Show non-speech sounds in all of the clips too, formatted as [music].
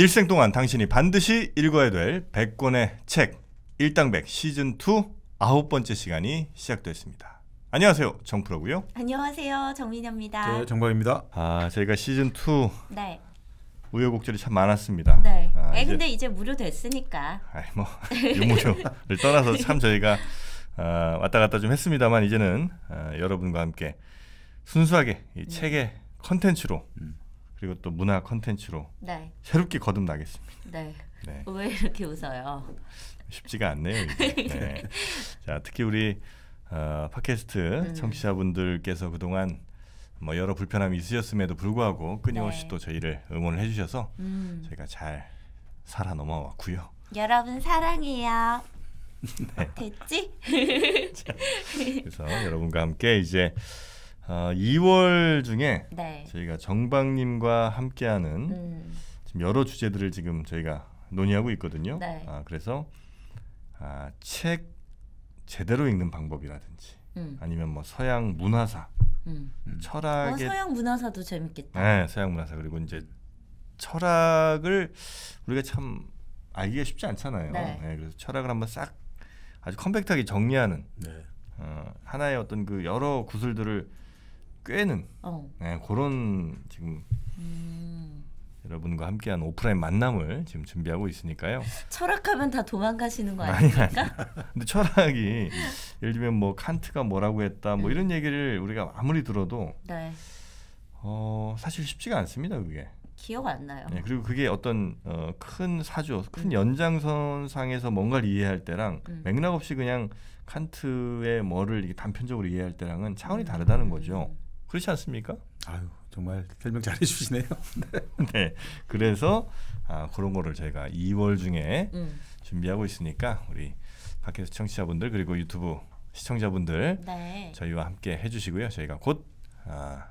일생 동안 당신이 반드시 읽어야 될 100권의 책1당백 시즌2 아홉 번째 시간이 시작됐습니다. 안녕하세요. 정프로고요. 안녕하세요. 정민입니다 네, 정보입니다. 아, 저희가 시즌2 네. 우여곡절이 참 많았습니다. 네. 아, 에, 이제, 근데 이제 무료됐으니까. 아뭐 유무료를 떠나서 참 저희가 어, 왔다 갔다 좀 했습니다만 이제는 어, 여러분과 함께 순수하게 이 음. 책의 컨텐츠로 음. 그리고 또 문화 컨텐츠로 네. 새롭게 거듭나겠습니다. 네. 네. 왜 이렇게 웃어요? 쉽지가 않네요. [laughs] 네. 자, 특히 우리 어, 팟캐스트 음. 청취자분들께서 그동안 뭐 여러 불편함이 있으셨음에도 불구하고 끊임없이 네. 또 저희를 응원을 해주셔서 음. 저희가 잘 살아 넘어왔고요. 여러분 사랑해요. [laughs] 네. 됐지? [laughs] 자, 그래서 여러분과 함께 이제 어, 2월 중에 네. 저희가 정방님과 함께하는 음. 지금 여러 주제들을 지금 저희가 논의하고 있거든요. 네. 아, 그래서 아, 책 제대로 읽는 방법이라든지 음. 아니면 뭐 서양 문화사, 음. 음 어, 철학의 어, 서양 문화사도 재밌겠다. 네, 서양 문화사 그리고 이제 철학을 우리가 참 알기가 쉽지 않잖아요. 네. 네 그래서 철학을 한번 싹 아주 컴팩트하게 정리하는 네. 어, 하나의 어떤 그 여러 구슬들을 꽤는 어. 네, 그런 지금 음. 여러분과 함께한 오프라인 만남을 지금 준비하고 있으니까요. 철학하면 다 도망가시는 거 아닙니까? 아니, [laughs] 근데 철학이 예를 들면 뭐 칸트가 뭐라고 했다 뭐 네. 이런 얘기를 우리가 아무리 들어도 네. 어, 사실 쉽지가 않습니다 그게. 기억 안 나요. 네, 그리고 그게 어떤 어, 큰 사주, 큰 음. 연장선상에서 뭔가를 이해할 때랑 음. 맥락 없이 그냥 칸트의 뭐를 단편적으로 이해할 때랑은 차원이 음. 다르다는 거죠. 음. 그렇지 않습니까? 아유 정말 설명 잘해 주시네요. [laughs] 네. 그래서 아, 그런 거를 저희가 2월 중에 음. 준비하고 있으니까 우리 밖에 시청자분들 그리고 유튜브 시청자분들 네. 저희와 함께 해주시고요. 저희가 곧 아,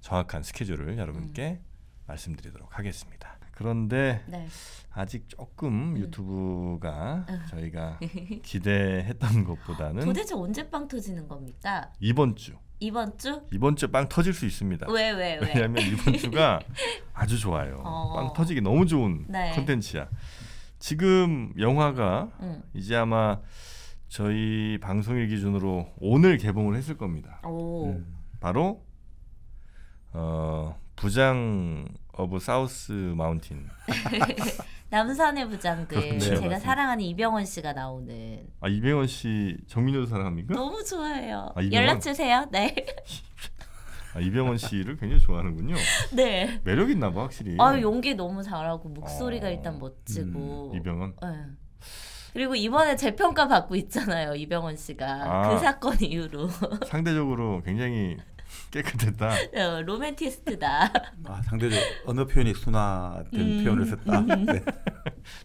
정확한 스케줄을 여러분께 음. 말씀드리도록 하겠습니다. 그런데 네. 아직 조금 음. 유튜브가 음. 저희가 [laughs] 기대했던 것보다는 도대체 언제 빵 터지는 겁니까? 이번 주. 이번 주? 이번 주 빵 터질 수 있습니다. 왜, 왜, 왜? 왜냐하면 이번 [laughs] 주가 아주 좋아요. 어. 빵 터지기 너무 좋은 네. 컨텐츠야. 지금 영화가 음. 이제 아마 저희 방송일 기준으로 오늘 개봉을 했을 겁니다. 음. 바로 어, 부장 어브 사우스 마운틴. [laughs] 남산의 부장들 네, 제가 맞습니다. 사랑하는 이병헌 씨가 나오는 아 이병헌 씨 정민호도 사랑합니까? 너무 좋아해요. 아, 연락 주세요. 네. [laughs] 아, 이병헌 씨를 굉장히 좋아하는군요. 네. 매력 있나 봐 확실히. 아 연기 너무 잘하고 목소리가 아, 일단 멋지고. 음, 이병헌. 네. 그리고 이번에 재평가 받고 있잖아요 이병헌 씨가 아, 그 사건 이후로. [laughs] 상대적으로 굉장히 깨끗했다. 어, 로맨티스트다. 아, 상대적 언어 표현이 순화된 음. 표현을 썼다. 음. 네.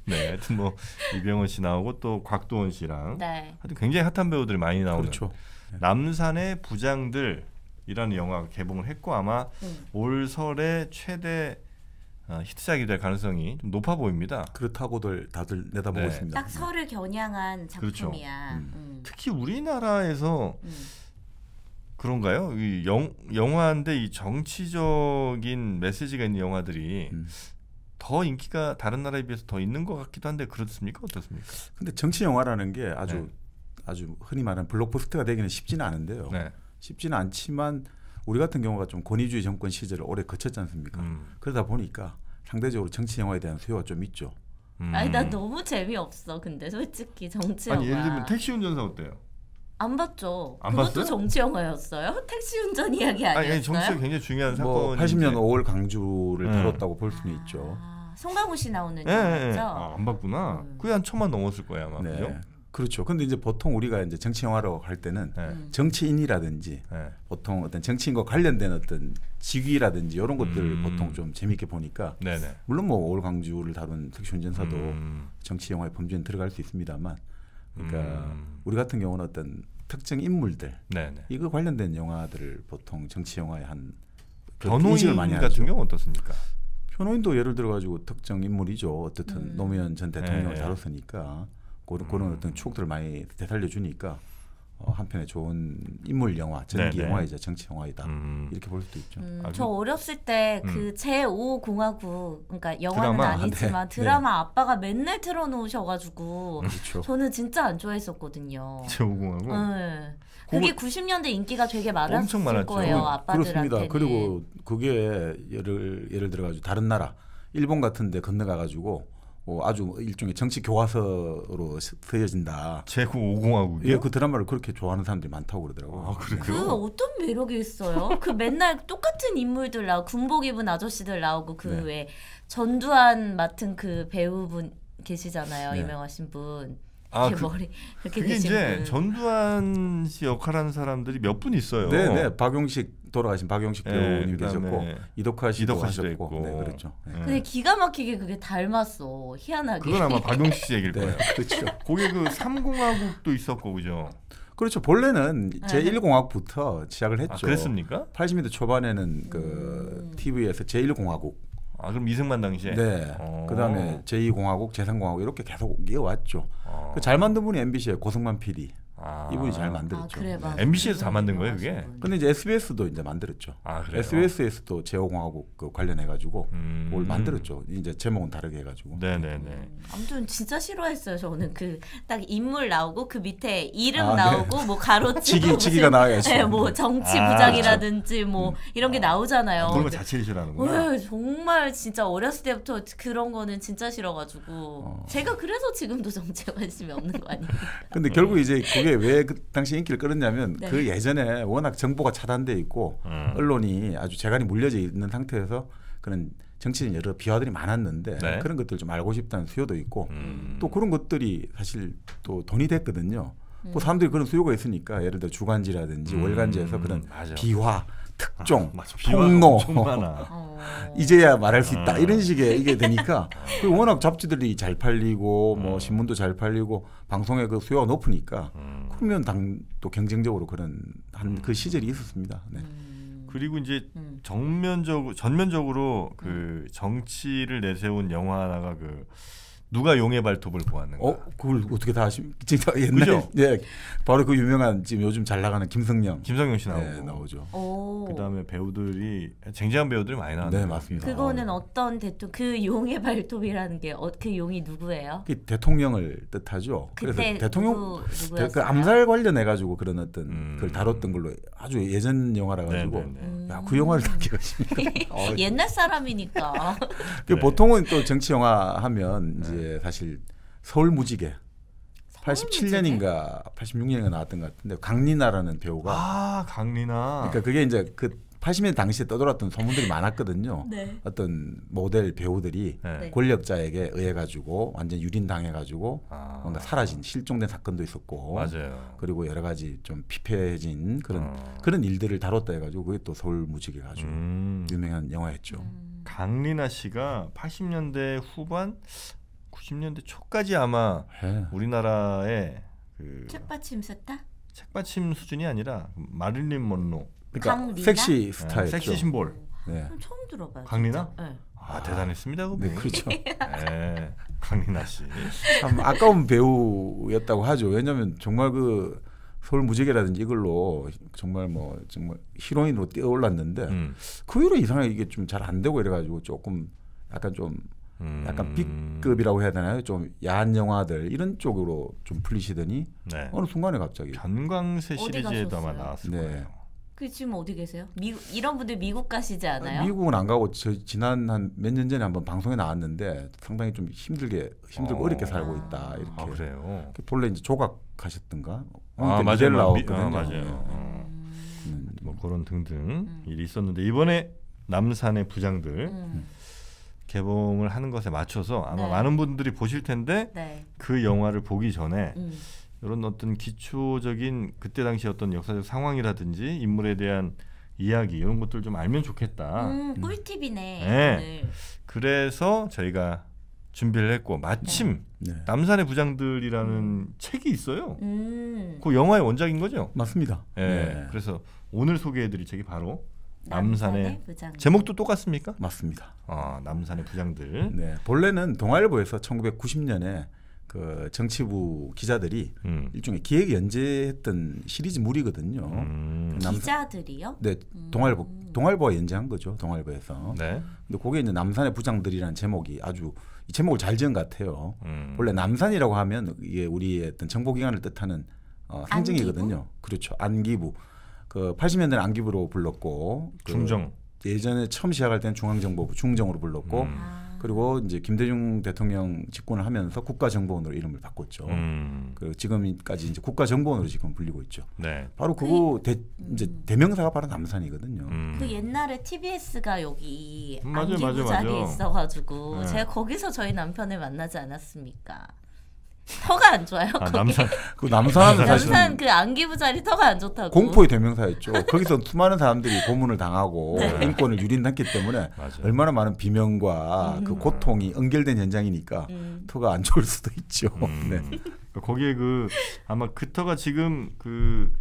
네, 하여튼 뭐 이병헌 씨 나오고 또 곽도원 씨랑 네. 하여튼 굉장히 핫한 배우들이 많이 나오는 그렇죠. 네. 남산의 부장들이라는 영화가 개봉을 했고 아마 음. 올 설에 최대 어, 히트작이 될 가능성이 좀 높아 보입니다. 그렇다고들 다들 내다보고 네. 있습니다. 딱 설을 겨냥한 그렇죠. 작품이야. 그렇죠. 음. 특히 우리나라에서 음. 그런가요? 이 영, 영화인데 이 정치적인 메시지가 있는 영화들이 음. 더 인기가 다른 나라에 비해서 더 있는 것 같기도 한데 그렇습니까? 어떻습니까? 근데 정치 영화라는 게 아주 네. 아주 흔히 말하는 블록버스터가 되기는 쉽지는 않은데요. 네. 쉽지는 않지만 우리 같은 경우가 좀 권위주의 정권 시절을 오래 거쳤지 않습니까? 음. 그러다 보니까 상대적으로 정치 영화에 대한 수요가 좀 있죠. 음. 아니 나 너무 재미없어. 근데 솔직히 정치 영화. 아니 예를 들면 택시 운전사 어때요? 안 봤죠. 안 그것도 봤어요? 정치 영화였어요? 택시 운전 이야기 아니었어요? 아니, 정치가 굉장히 중요한 뭐 사건. 80년 5월 강주를 네. 다뤘다고 볼 수는 있죠. 아, 송강호 씨 나오는 예, 예, 예. 영화죠. 아, 안 봤구나. 음. 그게 한 천만 넘었을 거야 아마. 네. 그렇죠 근데 이제 보통 우리가 이제 정치 영화라고 할 때는 네. 음. 정치인이라든지 네. 보통 어떤 정치인과 관련된 어떤 직위라든지 이런 것들을 음. 보통 좀 재밌게 보니까 네네. 네. 물론 뭐 오월 광주를 다룬 특수운전사도 음. 정치 영화의 범죄는 들어갈 수 있습니다만 그러니까 음. 우리 같은 경우는 어떤 특정 인물들 네네. 이거 관련된 영화들을 보통 정치 영화에 한 변호인 많이 같은 경우 어떻습니까? 변호인도 예를 들어 가지고 특정 인물이죠. 어쨌든 음. 노무현 전 대통령을 네. 다뤘으니까 그런, 그 어떤 추억들을 많이 되살려 주니까 어, 한편의 좋은 인물 영화, 전기 네네. 영화이자 정치 영화이다 음. 이렇게 볼 수도 있죠. 음, 아, 저 어렸을 때 그제5 음. 그 공화국 그러니까 영화는 드라마? 아니지만 네. [laughs] 네. 드라마 네. 아빠가 맨날 틀어놓으셔가지고 그렇죠. 저는 진짜 안 좋아했었거든요. 제5 공화국. 네. 그게 90년대 인기가 되게 많았을 거예요 아빠들한테. 그렇습니다. 그리고 그게 예를 예를 들어가지고 다른 나라 일본 같은데 건너가가지고 어, 아주 일종의 정치 교과서로 쓰여진다. 제구 오공화국 예, 그 드라마를 그렇게 좋아하는 사람들이 많다고 그러더라고요. 아, 그 어떤 매력이 있어요? 그 맨날 똑같은 인물들 나오고 군복 입은 아저씨들 나오고 그왜 네. 전두환 맡은 그 배우분 계시잖아요. 네. 유명하신 분. 아, 그, 머리 이렇게 그게 이제 분. 전두환 씨 역할하는 사람들이 몇 분 있어요. 네, 네. 박용식 돌아가신 박용식 예, 배우님 계셨고 이덕화 씨도 하셨고 네, 그렇죠. 예. 음. 근데 기가 막히게 그게 닮았어 희한하게. 그건 아마 박용식 씨 얘기일 [laughs] 네, 거예요. 그렇죠. 거기 그 삼공화국도 있었고 그죠. 그렇죠. 본래는 제1공화국부터 시작을 아, 했죠. 아, 그랬습니까? 80년대 초반에는 그 음. TV에서 제1공화국. 아, 그럼 이승만 당시에? 네. 오. 어. 그다음에 제2공화국, 제3공화국 이렇게 계속 이어왔죠. 어. 그잘 만든 분이 MBC에 고승만 PD. 아. 이분이 잘 만들었죠. 아, 그래, 맞 네. MBC에서 다 만든 거예요, 그게? 근데 이제 SBS도 이제 만들었죠. 아, 그래 SBS에서도 제호공하고 그 관련해가지고 음. 뭘 만들었죠. 이제 제목은 다르게 해가지고. 네네네. 아무튼 진짜 싫어했어요, 저는. 그 딱 인물 나오고 그 밑에 이름 아, 네. 나오고 네. 뭐 가로치고. 지기, 가 나와야죠. 네, 뭐 네. 정치 아, 그렇죠. 부장이라든지 그렇죠. 이런 게 나오잖아요. 그런 거 자체를 싫어하는구나. 네, 정말 진짜 어렸을 때부터 그런 거는 진짜 싫어가지고. 어. 제가 그래서 지금도 정치 관심이 없는 거 아니에요? 근데 결국 이제 그게 왜그 당시 인기를 끌었냐면 네. 그 예전에 워낙 정보가 차단돼 있고 음. 언론이 아주 재간이 물려져 있는 상태에서 그런 정치인 여러 비화들이 많았는데 네. 그런 것들 좀 알고 싶다는 수요도 있고 음. 또 그런 것들이 사실 또 돈이 됐거든요. 뭐 음. 또 사람들이 그런 수요가 있으니까 예를 들어 주간지라든지 음. 월간지에서 그런 맞아. 비화 특종, 아, 폭로 어. 이제야 말할 수 있다 아. 이런 식의 이게 되니까 [laughs] 그리고 워낙 잡지들이 잘 팔리고 뭐 음. 신문도 잘 팔리고 방송의 그 수요가 높으니까 음. 그러면 당또 경쟁적으로 그런 한그 음. 시절이 있었습니다. 네. 음. 그리고 이제 음. 정면적으로 전면적으로 그 정치를 내세운 영화 하나가 그 누가 용의 발톱을 보았는가? 어, 그걸 어떻게 다 아시? 진짜 옛날 [laughs] 예, 바로 그 유명한 지금 요즘 잘 나가는 김성령, 김성령 씨 예, 나오고 네, 나오죠. 오. 그다음에 배우들이 쟁쟁한 배우들이 많이 나왔네. 네, 맞습니다. 그거는 아. 어떤 대통령 그 용의 발톱이라는 게그 어, 용이 누구예요? 그 대통령을 뜻하죠. 그래서 대통령 누구, 그 암살 관련해 가지고 그런 어떤 음. 그걸 다뤘던 걸로 아주 예전 영화라 가지고 네, 네, 네. 야그 영화를 다기가 음. [laughs] 옛날 사람이니까. 그 보통은 또 정치 영화 하면 이제 이제 사실 서울 무지개 87년인가 86년인가 나왔던 것 같은데 강리나라는 배우가 아 강리나 그러니까 그게 이제 그 80년 당시에 떠돌았던 소문들이 많았거든요. 네. 어떤 모델 배우들이 네. 네. 권력자에게 의해 가지고 완전 유린당해 가지고 아. 뭔가 사라진 실종된 사건도 있었고 맞아요. 그리고 여러 가지 좀 피폐해진 그런 어. 그런 일들을 다뤘다 해 가지고 그게 또 서울 무지개 가지고 음. 유명한 영화였죠. 음. 강리나 씨가 80년대 후반 90년대 초까지 아마 예. 우리나라에그 책받침 썼다? 책받침 수준이 아니라 마릴린 먼로 그러니까 강리나? 섹시 네, 스타일 섹시 심볼 네. 처음 들어봐요. 강리나? 네. 아, 대단했습니다 그분. 네, 그렇죠. [laughs] 네, 강리나 씨. 참 아까운 배우였다고 하죠. 왜냐하면 정말 그 서울 무지개라든지 이걸로 정말 뭐 정말 히로인으로 뛰어올랐는데 음. 그후로 이상하게 이게 좀 잘 안 되고 이래가지고 조금 약간 좀 약간 음. B급이라고 해야 되나요? 좀 야한 영화들 이런 쪽으로 좀 풀리시더니 네. 어느 순간에 갑자기 전광세 시리즈에도 아 나왔을 네. 거예요. 그 지금 어디 계세요? 미국 이런 분들 미국 가시지 않아요? 미국은 안 가고 저 지난 한 몇 년 전에 한번 방송에 나왔는데 상당히 좀 힘들게 힘들고 어. 어렵게 살고 있다 아. 이렇게. 아, 그래요. 본래 이제 조각하셨던가. 아, 맞아요. 나왔거든요. 아, 맞아요. 네. 어. 음. 뭐 그런 등등 음. 일이 있었는데 이번에 남산의 부장들. 음. 개봉을 하는 것에 맞춰서 아마 네. 많은 분들이 보실 텐데 네. 그 영화를 보기 전에 음. 이런 어떤 기초적인 그때 당시 어떤 역사적 상황이라든지 인물에 대한 이야기 이런 것들 좀 알면 좋겠다. 음, 음. 꿀팁이네. 네. 그래서 저희가 준비를 했고 마침 네. 네. 남산의 부장들이라는 음. 책이 있어요. 음. 그 영화의 원작인 거죠? 맞습니다. 예. 네. 그래서 오늘 소개해드릴 책이 바로 남산의, 남산의 부장. 제목도 똑같습니까? 맞습니다. 아, 남산의 부장들. 네. 본래는 동아일보에서 1990년에 그 정치부 기자들이 음. 일종의 기획 연재했던 시리즈물이거든요. 음. 그 기자들이요? 네, 동아일보 음. 동아일보 연재한 거죠. 동아일보에서. 네. 근데 그게 이제 남산의 부장들이라는 제목이 아주 이 제목을 잘 지은 것 같아요. 원래 음. 남산이라고 하면 이게 우리의 어떤 정보기관을 뜻하는 어, 상징이거든요. 안기부? 그렇죠. 안기부. 그 80년대는 안기부로 불렀고 그 중정 예전에 처음 시작할 때는 중앙정보부 중정으로 불렀고 음. 아. 그리고 이제 김대중 대통령 집권을 하면서 국가정보원으로 이름을 바꿨죠. 음. 그리고 지금까지 이제 국가정보원으로 지금 불리고 있죠. 네. 바로 그 그거 대, 이제 음. 대명사가 바로 남산이거든요. 음. 그 옛날에 TBS가 여기 맞아, 안기부 자리에 있어가지고 네. 제가 거기서 저희 남편을 만나지 않았습니까? 터가 안 좋아요? 아, 남산 그 남산 남산 그 안기부 자리 터가 안 좋다고 공포의 대명사였죠. 거기서 수많은 사람들이 고문을 당하고 [laughs] 네. 인권을 유린했기 때문에 얼마나 많은 비명과 음. 그 고통이 연결된 현장이니까 음. 터가 안 좋을 수도 있죠. 음. [laughs] 네. 그러니까 거기에 그 아마 그 터가 지금 그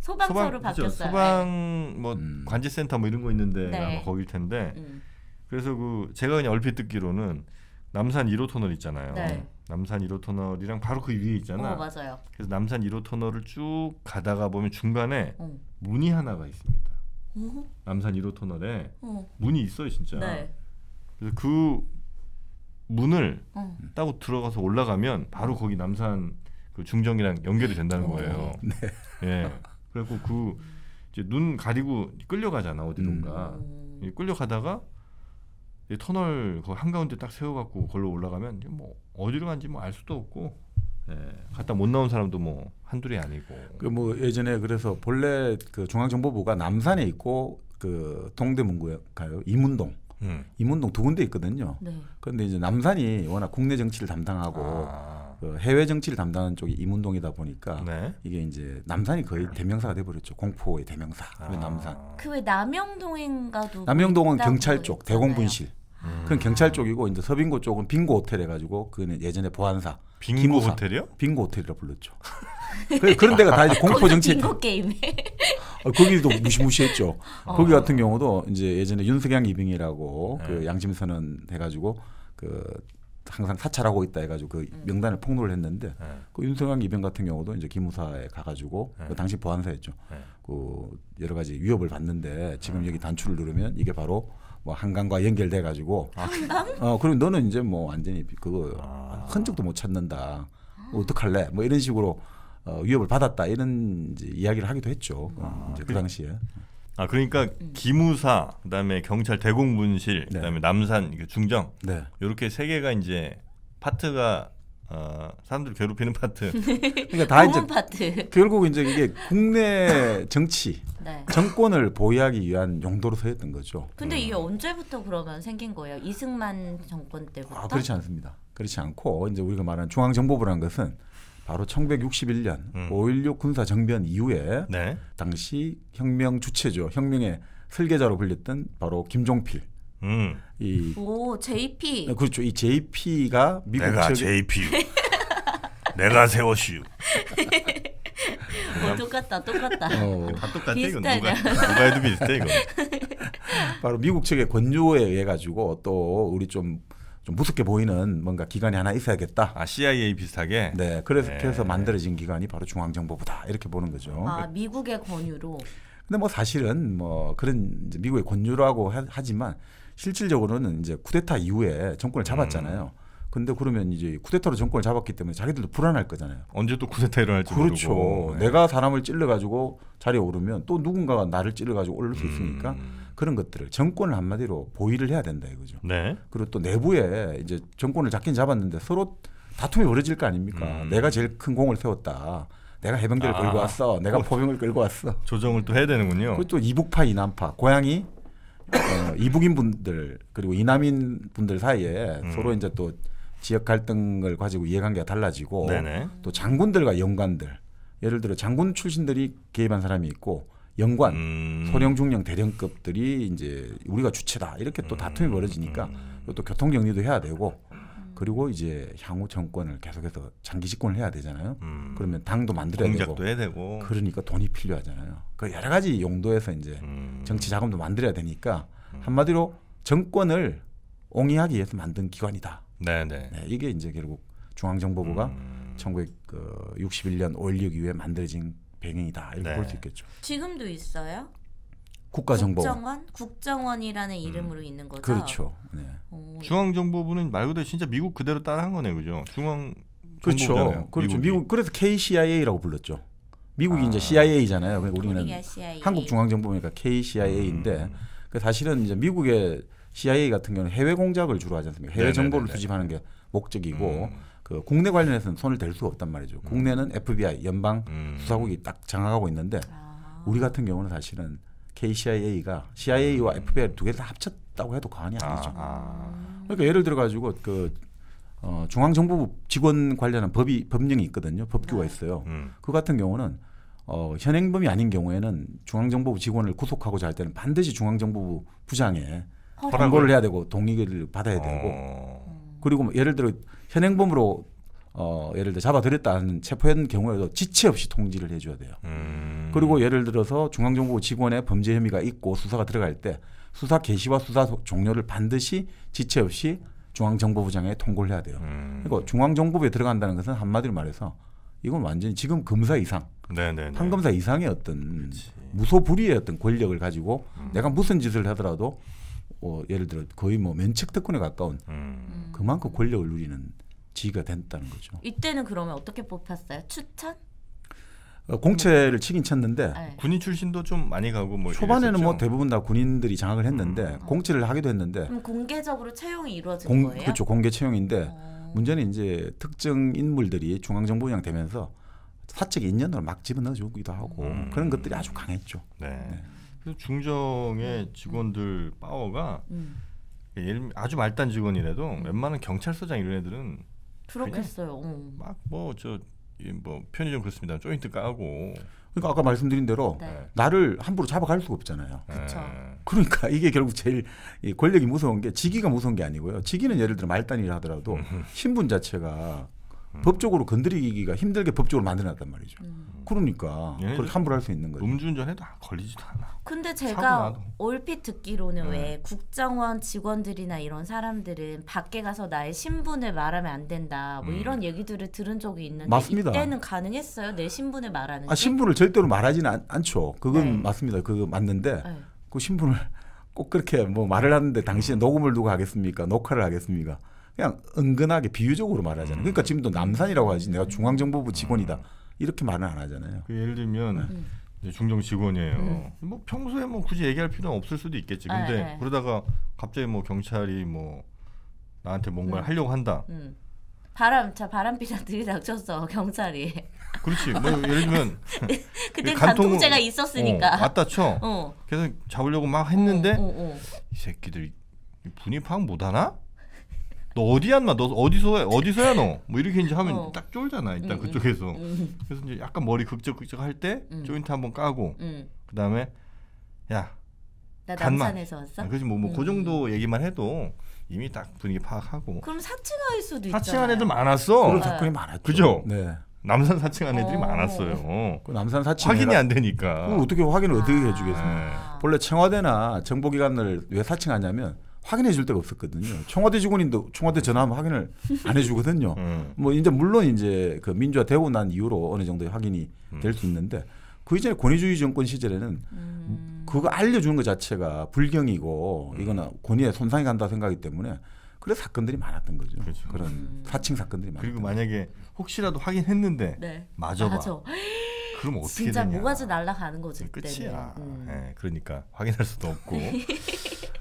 소방서로 소방, 바뀌었어요. 그렇죠? 소방 네. 뭐 음. 관제센터 뭐 이런 거 있는데 네. 아마 거길 텐데 음. 그래서 그 제가 그냥 얼핏 듣기로는 남산 1호 터널 있잖아요. 네. 남산 1호 터널이랑 바로 그 위에 있잖아. 어, 맞아요. 그래서 남산 1호 터널을 쭉 가다가 보면 중간에 어. 문이 하나가 있습니다. 어? 남산 1호 터널에 어. 문이 있어요, 진짜. 네. 그래서 그 문을 어. 따고 들어가서 올라가면 바로 어. 거기 남산 그 중정이랑 연결이 된다는 거예요. 네. 예. 그래갖고 그 이제 눈 가리고 끌려가잖아 어디론가. 음. 끌려가다가 이제 터널 그 한가운데 딱 세워갖고 걸로 올라가면 뭐 어디로 간지 뭐 알 수도 없고 예, 갔다 못 나온 사람도 뭐 한둘이 아니고 그 뭐 예전에 그래서 본래 그 중앙정보부가 남산에 있고 그 동대문구에 가요 이문동 음. 이문동 두 군데 있거든요. 네. 그런데 이제 남산이 워낙 국내 정치를 담당하고 아. 그 해외 정치를 담당하는 쪽이 임운동이다 보니까 네. 이게 이제 남산이 거의 아. 대명사가 돼버렸죠. 공포의 대명사. 아. 남산. 그 왜 남영동인가도 남영동은 경찰 쪽 대공분실. 음. 그건 경찰 쪽이고 이제 서빙고 쪽은 빙고 호텔 해가지고 그는 예전에 보안사 빙고 김우사, 호텔이요? 빙고 호텔이라 불렀죠. [laughs] 그, 그런 데가 다 이제 공포 정치. 빙고 게임에. 어, 거기도 무시무시했죠. 어. 거기 같은 경우도 이제 예전에 윤석양 이빙이라고 그 네. 그 양심선언 해가지고 그 항상 사찰하고 있다 해가지고 그 음. 명단을 폭로를 했는데 네. 그 윤석영 이병 같은 경우도 이제 기무사에 가가지고 네. 그 당시 보안사였죠. 네. 그 여러 가지 위협을 받는데 지금 네. 여기 단추를 누르면 이게 바로 뭐 한강과 연결돼 가지고 아, 어 그럼 너는 이제 뭐 완전히 그거 아. 흔적도 못 찾는다. 뭐 어떡할래? 뭐 이런 식으로 어, 위협을 받았다 이런 이제 이야기를 하기도 했죠. 어, 아. 이제 그 당시에. 아 그러니까 음. 기무사 그다음에 경찰 대공분실 네. 그다음에 남산 중정 네. 이렇게 세 개가 이제 파트가 어, 사람들 괴롭히는 파트. [laughs] 그러니까 다 이제 파트. 결국 이제 이게 국내 [laughs] 정치 네. 정권을 보유하기 위한 용도로서 했던 거죠. 근데 음. 이게 언제부터 그러면 생긴 거예요? 이승만 정권 때부터? 아 그렇지 않습니다. 그렇지 않고 이제 우리가 말하는 중앙정보부라는 것은 바로 1961년 음. 5.16 군사 정변 이후에 네. 당시 혁명 주체죠. 혁명의 설계자로 불렸던 바로 김종필. 음. 이 오, JP. 네, 그렇죠. 이 JP가 미국 내가 JP. [laughs] 내가 세워슈. 어, 똑같다, 똑같다. 어. 다 똑같아 이건 누가, 누가 해도 비슷해 이거. 바로 미국 측의 권유에 의해 가지고 또 우리 좀좀 무섭게 보이는 뭔가 기관이 하나 있어야겠다. 아 CIA 비슷하게. 네, 그래서 네. 해서 만들어진 기관이 바로 중앙정보부다 이렇게 보는 거죠. 아 미국의 권유로. 근데 뭐 사실은 뭐 그런 미국의 권유라고 하, 지만 실질적으로는 이제 쿠데타 이후에 정권을 잡았잖아요. 음. 근데 그러면 이제 쿠데타로 정권을 잡았기 때문에 자기들도 불안할 거잖아요. 언제 또 쿠데타 일어날지 그렇죠. 모르고. 그렇죠. 네. 내가 사람을 찔러 가지고 자리에 오르면 또 누군가가 나를 찔러 가지고 올릴 수 있으니까 음. 그런 것들을 정권을 한마디로 보위를 해야 된다 이거죠. 네. 그리고 또 내부에 이제 정권을 잡긴 잡았는데 서로 다툼이 벌어질 거 아닙니까? 음. 내가 제일 큰 공을 세웠다. 내가 해병대를 아. 끌고 왔어. 내가 어. 포병을 끌고 왔어. 조정을 또 해야 되는군요. 그리고 또 이북파 이남파 고향이 어, 이북인 분들 그리고 이남인 분들 사이에 음. 서로 이제 또 지역 갈등을 가지고 이해관계가 달라지고 네네. 또 장군들과 연관들 예를 들어 장군 출신들이 개입한 사람이 있고 연관, 음. 소령, 중령, 대령급들이 이제 우리가 주체다 이렇게 또 다툼이 음. 벌어지니까 음. 또 교통 정리도 해야 되고 음. 그리고 이제 향후 정권을 계속해서 장기 집권을 해야 되잖아요. 음. 그러면 당도 만들어야 되고, 되고, 그러니까 돈이 필요하잖아요. 그 여러 가지 용도에서 이제 음. 정치 자금도 만들어야 되니까 한마디로 정권을 옹이하기 위해서 만든 기관이다. 네네. 네. 네, 이게 이제 결국 중앙정보부가 1961년 5.16 이후에 만들어진 배경이다 이렇게 네. 볼수 있겠죠. 지금도 있어요? 국가정보원, 국정원? 이라는 이름으로 음. 있는 거죠. 그렇죠. 네. 중앙정보부는 말 그대로 진짜 미국 그대로 따라한 거네요, 그죠? 중앙 그렇죠. 정보부잖아요, 그렇죠. 미국 그래서 KCIA라고 불렀죠. 미국이 아. 이제 CIA잖아요. 우리는 CIA. 한국 중앙정보부니까 KCIA인데 음. 그 사실은 이제 미국의 CIA 같은 경우는 해외 공작을 주로 하지 않습니까? 해외 네네네네. 정보를 수집하는 게 목적이고 음. 그 국내 관련해서는 손을 댈 수가 없단 말이죠. 음. 국내는 FBI 연방 음. 수사국이 딱 장악하고 있는데 아. 우리 같은 경우는 사실은 KCIA가 CIA와 음. FBI 두개 다 합쳤다고 해도 과언이 아, 아니죠. 아. 그러니까 예를 들어 가지고 그 어, 중앙정보부 직원 관련한 법이 법령이 있거든요. 법규가 네. 있어요. 음. 그 같은 경우는 어, 현행범이 아닌 경우에는 중앙정보부 직원을 구속하고자 할 때는 반드시 중앙정보부 부장에 허락을 해야 되고 동의를 받아야 되고 어. 그리고 뭐 예를 들어 현행범으로 어, 예를 들어 잡아들였다는 체포한 경우에도 지체 없이 통지를 해줘야 돼요. 음. 그리고 예를 들어서 중앙정보 직원의 범죄 혐의가 있고 수사가 들어갈 때 수사 개시와 수사 종료를 반드시 지체 없이 중앙정보부장에 통고를 해야 돼요. 음. 그러니까 중앙정보부에 들어간다는 것은 한마디로 말해서 이건 완전히 지금 검사 이상, 판검사 이상의 어떤 무소불위의 어떤 권력을 가지고 음. 내가 무슨 짓을 하더라도 뭐 예를 들어 거의 뭐 면책특권에 가까운 음. 음. 그만큼 권력을 누리는 지위가 됐다는 거죠. 이때는 그러면 어떻게 뽑혔어요? 추천? 어, 공채를 치긴 쳤는데 네. 군인 출신도 좀 많이 가고 뭐 초반에는 이랬었죠. 뭐 대부분 다 군인들이 장악을 했는데 음, 음. 공채를 하기도 했는데 그럼 공개적으로 채용이 이루어진 공, 거예요? 그렇죠 공개 채용인데 어. 문제는 이제 특정 인물들이 중앙정부장 되면서 사적 인연으로 막 집어넣어주기도 하고 음. 그런 것들이 아주 강했죠. 네. 네. 그래서 중정의 음. 직원들 파워가 음. 예를 아주 말단 직원이라도 음. 웬만한 경찰서장 이런 애들은 그렇겠어요. 어. 막뭐 저뭐 편의 점 그렇습니다. 조인트 까고 그러니까 아까 말씀드린 대로 네. 나를 함부로 잡아갈 수가 없잖아요. 네. 그쵸. 네. 그러니까 이게 결국 제일 권력이 무서운 게 직위가 무서운 게 아니고요. 직위는 예를 들어 말단이라 하더라도 [laughs] 신분 자체가 법적으로 건드리기가 힘들게 법적으로 만들어놨단 말이죠. 음. 그러니까 그걸 함부로 할 수 있는 거죠. 음주운전해도 아, 걸리지도 않아. 근데 제가 얼핏 듣기로는 네. 왜 국정원 직원들이나 이런 사람들은 밖에 가서 나의 신분을 말하면 안 된다 뭐 음. 이런 얘기들을 들은 적이 있는데 맞습니다. 이때는 가능했어요 내 신분을 말하는 아 신분을 절대로 말하지는 않, 않죠 그건 네. 맞습니다 그거 맞는데 네. 그 신분을 [laughs] 꼭 그렇게 뭐 말을 하는데 당신의 녹음을 누가 하겠습니까 녹화를 하겠습니까 그냥 은근하게 비유적으로 말하잖아요 그러니까 음. 음. 지금도 남산이라고 하지 내가 중앙정보부 직원이다 음. 이렇게 말은 안 하잖아요 그 예를 들면 중정 직원이에요. 음. 뭐 평소에 뭐 굳이 얘기할 필요는 없을 수도 있겠지. 아, 근데 아, 아, 그러다가 갑자기 뭐 경찰이 뭐 나한테 뭔가 음. 하려고 한다. 음. 바람 자 바람비랑 들이닥쳤어 경찰이. 그렇지. 뭐 예를 들면 [laughs] 그때 간통죄가 어, 있었으니까. 어, 맞다 쳐. 어. 그래서 잡으려고 막 했는데 어, 어, 어, 이 새끼들 분이 파악 못 하나? 너 어디야 인마 너 어디서 어디서야 너 뭐 이렇게 이제 하면 어. 딱 쫄잖아 일단 음, 그쪽에서 음. 음, 음. 그래서 이제 약간 머리 극적극적 할때 음. 조인트 한번 까고 음. 그다음에 야나 남산에서 왔어? 아, 그지 뭐뭐 그 정도 얘기만 해도 이미 딱 분위기 파악하고 그럼 사칭할 수도 있잖아 사칭한 애들 많았어 그런 사건이 많았죠 그죠 네 남산 사칭한 애들이 어. 많았어요 그 남산 사칭 확인이 해라. 안 되니까 어떻게 확인을 아. 어떻게 해주겠어요 아. 원래 청와대나 정보기관을 왜 사칭하냐면 확인해 줄 데가 없었거든요. 청와대 직원인데 청와대 전화하면 확인을 안 해주거든요. [laughs] 음. 뭐 이제 물론 이제 그 민주화 되고 난 이후로 어느 정도 확인이 음. 될수 있는데 그 이전에 권위주의 정권 시절에는 음. 그거 알려주는 것 자체가 불경이고 음. 이거는 권위에 손상이 간다 생각하기 때문에 그래서 사건들이 많았던 거죠. 그렇죠. 그런 음. 사칭 사건들이 많았 그리고 만약에 혹시라도 확인했는데 네. 맞아봐. 맞아. 그럼 어떻게 진짜 되냐. 모가 날라가는 거지. 끝이야. 음. 네, 그러니까 확인할 수도 없고. [laughs]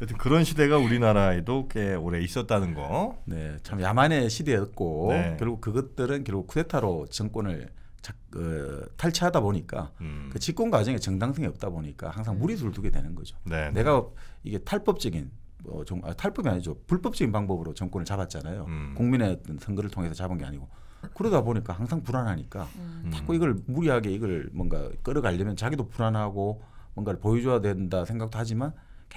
여튼 그런 시대가 우리나라에도 꽤 오래 있었다는 거. 네, 참 야만의 시대였고 네. 결국 그것들은 결국 쿠데타로 정권을 자, 어, 탈취하다 보니까 음. 그 집권 과정에 정당성이 없다 보니까 항상 무리수를 두게 되는 거죠. 네, 네, 내가 이게 탈법적인 어, 정, 아, 탈법이 아니죠. 불법적인 방법으로 정권을 잡았잖아요. 음. 국민의 어떤 선거를 통해서 잡은 게 아니고 그러다 보니까 항상 불안하니까 음. 자꾸 이걸 무리하게 이걸 뭔가 끌어가려면 자기도 불안하고 뭔가를 보여줘야 된다 생각도 하지만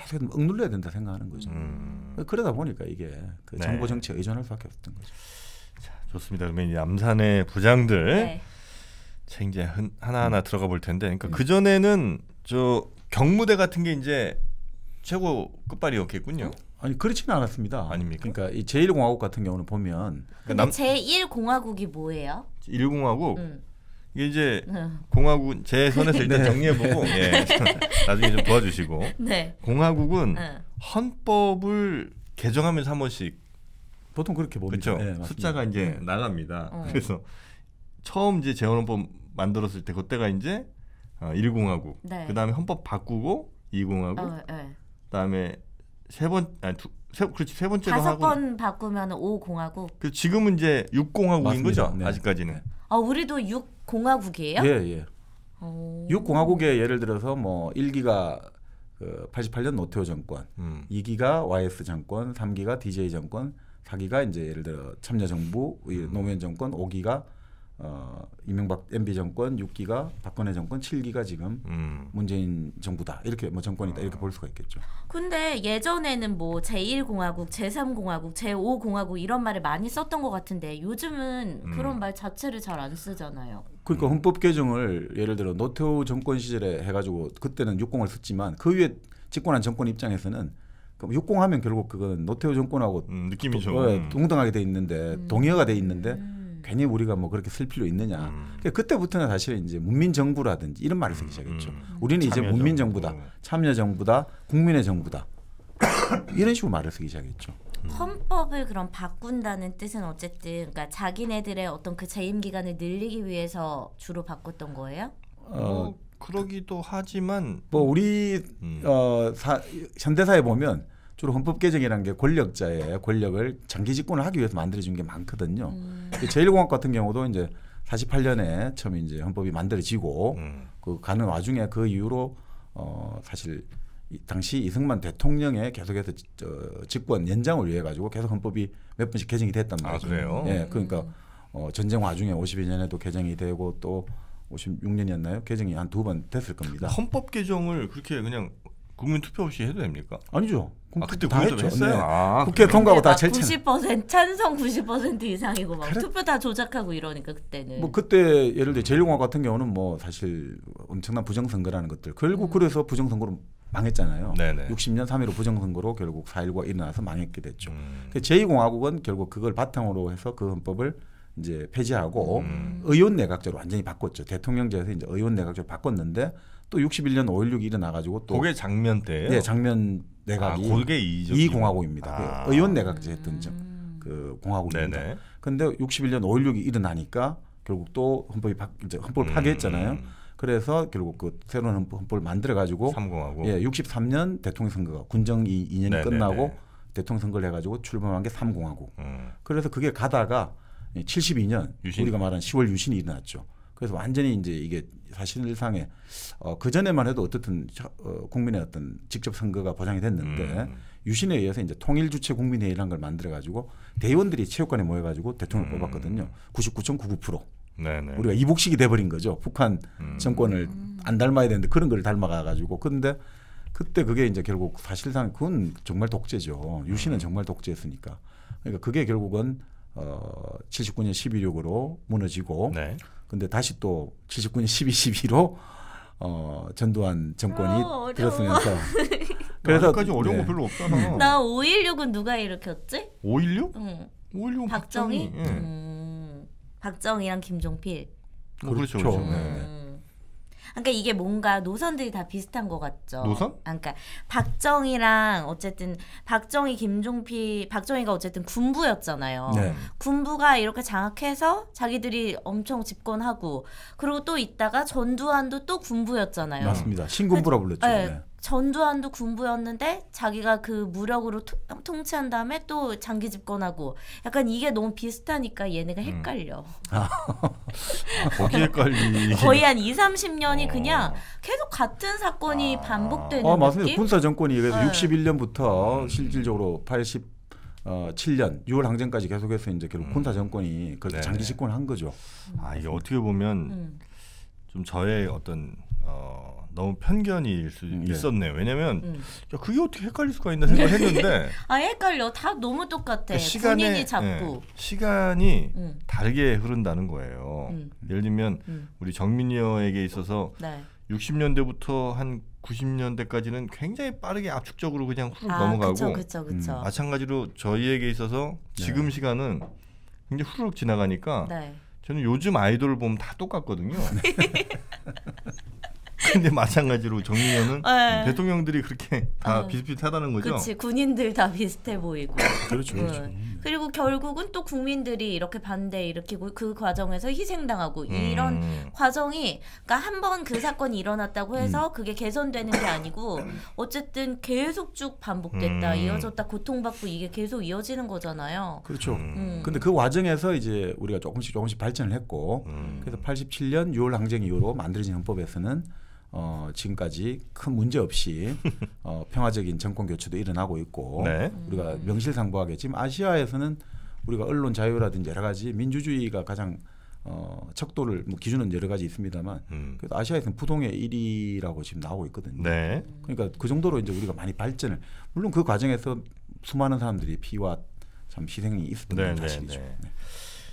계속 억눌러야 된다 생각하는 거죠. 음. 그러다 보니까 이게 그 네. 정보 정치에 의존할 수밖에 없던 거죠. 자, 좋습니다. 그러면 이제 산의 부장들 네. 이제 하나하나 음. 들어가 볼 텐데, 그러니까 음. 그 전에는 저 경무대 같은 게 이제 최고 끝발이었겠군요. 아니 그렇지는 않았습니다. 아닙니까? 그러니까 이 제1공화국 같은 경우는 보면 그러니까 남... 제1공화국이 뭐예요? 1공화국 음. 이게 이제 네. 공화국 제선에서 일단 [laughs] 네. 정리해보고 예, [laughs] 나중에 좀 도와주시고 네. 공화국은 헌법을 개정하면서 한 번씩 보통 그렇게 보니 그렇죠. 숫자가 이제 나갑니다. 음. 어. 그래서 처음 이제 재헌헌법 만들었을 때 그때가 이제 1공화국 어, 네. 그다음에 헌법 바꾸고 2공화국 어, 네. 그다음에 세 번 아니 두, 세, 그렇지 세 번째로 다섯 번 바꾸면 5공화국 지금은 이제 6공화국인 거죠 네. 아직까지는 아 우리도 6 공화국이에요? 예, 예. 오. 어. 공화국에 예를 들어서 뭐 1기가 그 88년 노태우 정권, 음. 2기가 YS 정권, 3기가 DJ 정권, 4기가 이제 예를 들어 참여정부, 음. 노무현 정권, 5기가 어, 이명박 MB 정권, 6기가 박근혜 정권, 7기가 지금 음. 문재인 정부다. 이렇게 뭐 정권이다. 이렇게 볼 수가 있겠죠. 근데 예전에는 뭐 제1공화국, 제3공화국, 제5공화국 이런 말을 많이 썼던 것 같은데 요즘은 음. 그런 말 자체를 잘 안 쓰잖아요. 그러니까 음. 헌법 개정을 예를 들어 노태우 정권 시절에 해가지고 그때는 육공을 썼지만 그 위에 집권한 정권 입장에서는 그럼 육공하면 결국 그건 노태우 정권하고 음, 느낌이죠. 도, 예, 음. 동등하게 돼 있는데 음. 동의어가 돼 있는데 음. 괜히 우리가 뭐 그렇게 쓸 필요 있느냐. 음. 그러니까 그때부터는 사실 이제 문민 정부라든지 이런 말을 쓰기 시작했죠. 우리는 이제 문민 정부다, 참여 정부다, 국민의 정부다 [coughs] 이런 식으로 말을 쓰기 시작했죠. 음. 헌법을 그럼 바꾼다는 뜻은 어쨌든 그러니까 자기네들의 어떤 그 재임 기간을 늘리기 위해서 주로 바꿨던 거예요? 어, 뭐 그러기도 하지만 뭐 우리 음. 어, 사, 현대사에 보면 주로 헌법 개정이라는 게 권력자의 권력을 장기 집권을 하기 위해서 만들어진 게 많거든요. 음. 제일공항 같은 경우도 이제 48년에 처음 이제 헌법이 만들어지고 음. 그 가는 와중에 그 이후로 어 사실 당시 이승만 대통령의 계속해서 집권 연장을 위해 가지고 계속 헌법이 몇 번씩 개정이 됐단 아, 말이죠. 아, 그래요? 예, 그러니까 음. 어, 전쟁 와중에 52년에도 개정이 되고 또 56년이었나요? 개정이 한 두 번 됐을 겁니다. 그 헌법 개정을 그렇게 그냥 국민 투표 없이 해도 됩니까? 아니죠. 아, 그때 국민 투 했어요. 네. 아, 국회 통과하고 다 제천. 90% 찬성 90% 이상이고 막 그래? 투표 다 조작하고 이러니까 그때는. 뭐 그때 예를 들어 제일공화 같은 경우는 뭐 사실 엄청난 부정선거라는 것들 결국 음. 그래서 부정선거로 망했잖아요. 네네. 60년 3.15 부정선거로 결국 4.19가 일어나서 망했게 됐죠. 음. 그 제2공화국은 결국 그걸 바탕으로 해서 그 헌법을 이제 폐지하고 음. 의원 내각제로 완전히 바꿨죠. 대통령제에서 이제 의원 내각제로 바꿨는데 또 61년 5.16이 일어나가지고 또 그게 장면 때 네, 장면 내각이 아, 그게 이 공화국입니다. 그 아. 그 의원 내각제 했던 음. 그 공화국입니다. 네네. 데 61년 5.16이 일어나니까 결국 또 헌법이 바, 이제 헌법을 음. 파괴했잖아요. 음. 그래서 결국 그 새로운 헌법을 만들어 가지고 삼공하고 예, 63년 대통령 선거가 군정 2년이 네네네. 끝나고 네. 대통령 선거를 해 가지고 출범한 게 삼공하고. 음. 그래서 그게 가다가 72년 유신. 우리가 말하는 10월 유신이 일어났죠. 그래서 완전히 이제 이게 사실상에 어, 그 전에만 해도 어떻든 어, 국민의 어떤 직접 선거가 보장이 됐는데 음. 유신에 의해서 이제 통일 주체 국민회의라는 걸 만들어 가지고 대의원들이 체육관에 모여 가지고 대통령을 음. 뽑았거든요. 99.99% 네네. 우리가 이복식이 돼버린 거죠. 북한 음. 정권을 안 닮아야 되는데 그런 걸 닮아가가지고 근데 그때 그게 이제 결국 사실상 그건 정말 독재죠. 유신은 음. 정말 독재했으니까. 그러니까 그게 결국은 어 79년 12.6으로 무너지고 네. 근데 다시 또 79년 12.12로 어 전두환 정권이 어, 들었으면서 [laughs] 그래서 까지 어려운 네. 거 별로 없잖아. 나 5.16은 누가 일으켰지? 5.16? 응. 5.16 박정희? 박정희? 네. 음. 박정희랑 김종필. 뭐 그렇죠. 그렇죠. 그 그러니까 이게 뭔가 노선들이 다 비슷한 것 같죠. 노선? 아, 그러니까 박정희랑 어쨌든 박정희 김종필 박정희가 어쨌든 군부였잖아요. 네. 군부가 이렇게 장악해서 자기들이 엄청 집권하고 그리고 또 있다가 전두환도 또 군부였잖아요. 맞습니다. 신군부라 불렸죠. 네. 네. 전두환도 군부였는데 자기가 그 무력으로 토, 통치한 다음에 또 장기 집권하고 약간 이게 너무 비슷하니까 얘네가 음. 헷갈려. 아, [laughs] 거기 헷갈리. 거의 한 2, 30년이 어. 그냥 계속 같은 사건이 아. 반복되는 아, 맞습니다. 군사 정권이 그래서 네. 61년부터 음. 실질적으로 80 어, 7년 6월 항쟁까지 계속해서 이제 결국 음. 군사 정권이 그 장기 집권을 한 거죠. 아 이게 어떻게 보면 음. 좀 저의 어떤 어, 너무 편견이 음, 네. 있었네요. 왜냐면 음. 야, 그게 어떻게 헷갈릴 수가 있나 생각했는데 네. [laughs] 아 헷갈려. 다 너무 똑같아. 시간이 잡고 네, 시간이 음. 다르게 흐른다는 거예요. 음. 예를 들면 음. 우리 정민이어에게 있어서 네. 60년대부터 한 90년대까지는 굉장히 빠르게 압축적으로 그냥 훅 아, 넘어가고 그쵸, 그쵸, 그쵸. 음. 마찬가지로 저희에게 있어서 지금 네. 시간은 굉장히 후루룩 지나가니까 네. 저는 요즘 아이돌을 보면 다 똑같거든요. [laughs] 근데 마찬가지로 정의원은 네. 대통령들이 그렇게 다 네. 비슷비슷하다는 거죠. 그렇지 군인들 다 비슷해 보이고. [laughs] 그렇죠, 그 그리고 결국은 또 국민들이 이렇게 반대 일으키고 그 과정에서 희생당하고 음. 이런 과정이 그러니까 한 번 그 사건이 일어났다고 해서 음. 그게 개선되는 게 아니고 어쨌든 계속 쭉 반복됐다 음. 이어졌다 고통받고 이게 계속 이어지는 거잖아요. 그렇죠. 음. 음. 근데 그 과정에서 이제 우리가 조금씩 조금씩 발전을 했고 음. 그래서 87년 6월 항쟁 이후로 만들어진 헌법에서는 어, 지금까지 큰 문제 없이 [laughs] 어, 평화적인 정권 교체도 일어나고 있고 네. 우리가 음. 명실상부하게 지금 아시아에서는 우리가 언론 자유라든지 여러 가지 민주주의가 가장 어, 척도를 뭐 기준은 여러 가지 있습니다만 음. 그래도 아시아에서는 부동의 1위라고 지금 나오고 있거든요. 네. 그러니까 그 정도로 이제 우리가 많이 발전을 물론 그 과정에서 수많은 사람들이 피와 참 희생이 있었던 네, 네 사실이죠. 네. 네.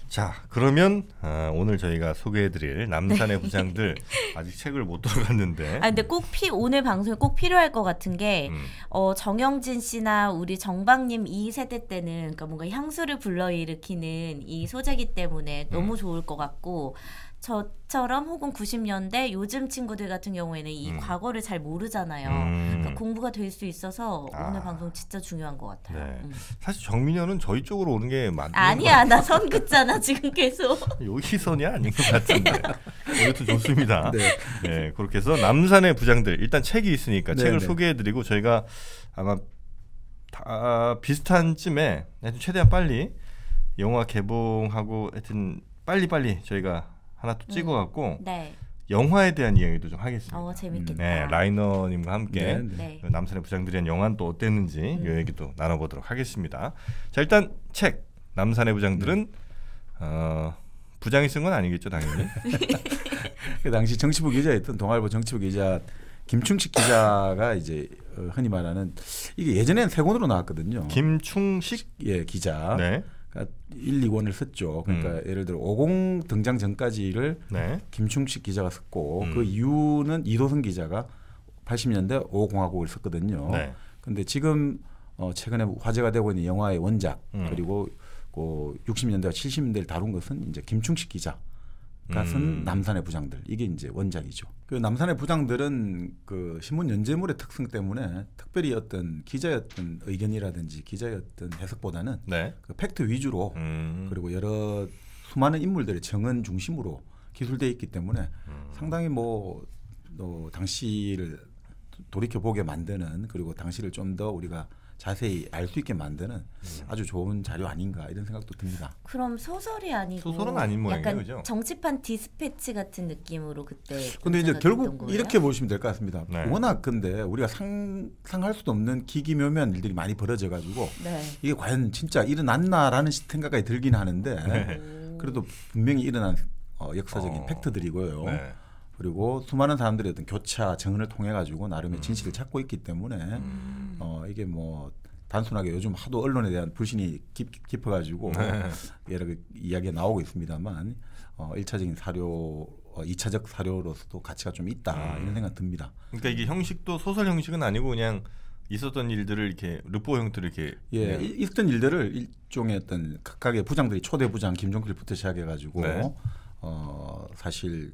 자 그러면 아, 오늘 저희가 소개해드릴 남산의 부장들 [laughs] 아직 책을 못들어갔는데아 근데 꼭 피, 오늘 방송에 꼭 필요할 것 같은 게 음. 어, 정영진 씨나 우리 정박님 이 세대 때는 그러니까 뭔가 향수를 불러일으키는 이 소재기 때문에 음. 너무 좋을 것 같고 저처럼 혹은 90년대 요즘 친구들 같은 경우에는 이 음. 과거를 잘 모르잖아요. 음. 그러니까 공부가 될 수 있어서 오늘 아. 방송 진짜 중요한 것 같아요. 네. 음. 사실 정민현은 저희 쪽으로 오는 게 맞는 아니야 나선 긋잖아. 거야 지금 계속. [laughs] 여기선이 아닌 것 같은데. 이것도 [laughs] 좋습니다. 네. 네. 그렇게 해서 남산의 부장들 일단 책이 있으니까 네, 책을 네. 소개해드리고 저희가 아마 다 비슷한 쯤에 최대한 빨리 영화 개봉하고 하여튼 빨리 빨리 저희가 하나 또 음, 찍어갖고. 음. 영화에 대한 이야기도 좀 하겠습니다. 어, 재밌겠다. 음, 네, 라이너님과 함께 네, 네. 네. 그 남산의 부장들이란 영화는 또 어땠는지 음. 이 얘기도 나눠보도록 하겠습니다. 자, 일단 책 남산의 부장들은 네. 어, 부장이 쓴 건 아니겠죠 당연히. [laughs] 그 당시 정치부 기자였던 동아일보 정치부 기자 김충식 기자가 이제 어, 흔히 말하는 이게 예전에는 세 권으로 나왔거든요. 김충식 예 기자. 네. 1, 그러니까 2권을 썼죠. 그러니까 음. 예를 들어 50 등장 전까지를 네. 김충식 기자가 썼고 음. 그이유는 이도성 기자가 80년대 5공화국을 썼거든요. 네. 근데 지금 어 최근에 화제가 되고 있는 영화의 원작 음. 그리고 어, 60년대와 70년대를 다룬 것은 이제 김충식 기자. 가쓴 음. 남산의 부장들 이게 이제 원작이죠. 그 남산의 부장들은 그 신문 연재물의 특성 때문에 특별히 어떤 기자였던 의견이라든지 기자였던 해석보다는 네. 그 팩트 위주로 음. 그리고 여러 수많은 인물들의 정은 중심으로 기술돼 있기 때문에 음. 상당히 뭐또 어, 당시를 돌이켜 보게 만드는 그리고 당시를 좀 더 우리가 자세히 알 수 있게 만드는 음. 아주 좋은 자료 아닌가 이런 생각도 듭니다. 그럼 소설이 아니고 소설은 아닌 모양이에요, 그죠? 정치판 디스패치 같은 느낌으로 그때. 근데 이제 결국 이렇게 보시면 될 것 같습니다. 네. 워낙 근데 우리가 상상할 수도 없는 기기묘묘한 일들이 많이 벌어져 가지고 네. 이게 과연 진짜 일어났나라는 생각이 들긴 하는데 네. 음. 그래도 분명히 일어난 어, 역사적인 어, 팩트들이고요. 네. 그리고 수많은 사람들의 어떤 교차 정을 통해 가지고 나름의 음. 진실을 찾고 있기 때문에 음. 어 이게 뭐 단순하게 요즘 하도 언론에 대한 불신이 깊, 어가지고 네. 여러 그 이야기가 나오고 있습니다만 어, 일차적인 사료 어, 2차적 사료로서도 가치가 좀 있다 음. 이런 생각 듭니다. 그러니까 이게 형식도 소설 형식은 아니고 그냥 있었던 일들을 이렇게 루포 형태로 이렇게 예 이, 있던 일들을 일종의 어떤 각각의 부장들이 초대 부장 김종필부터 시작해가지고 네. 어 사실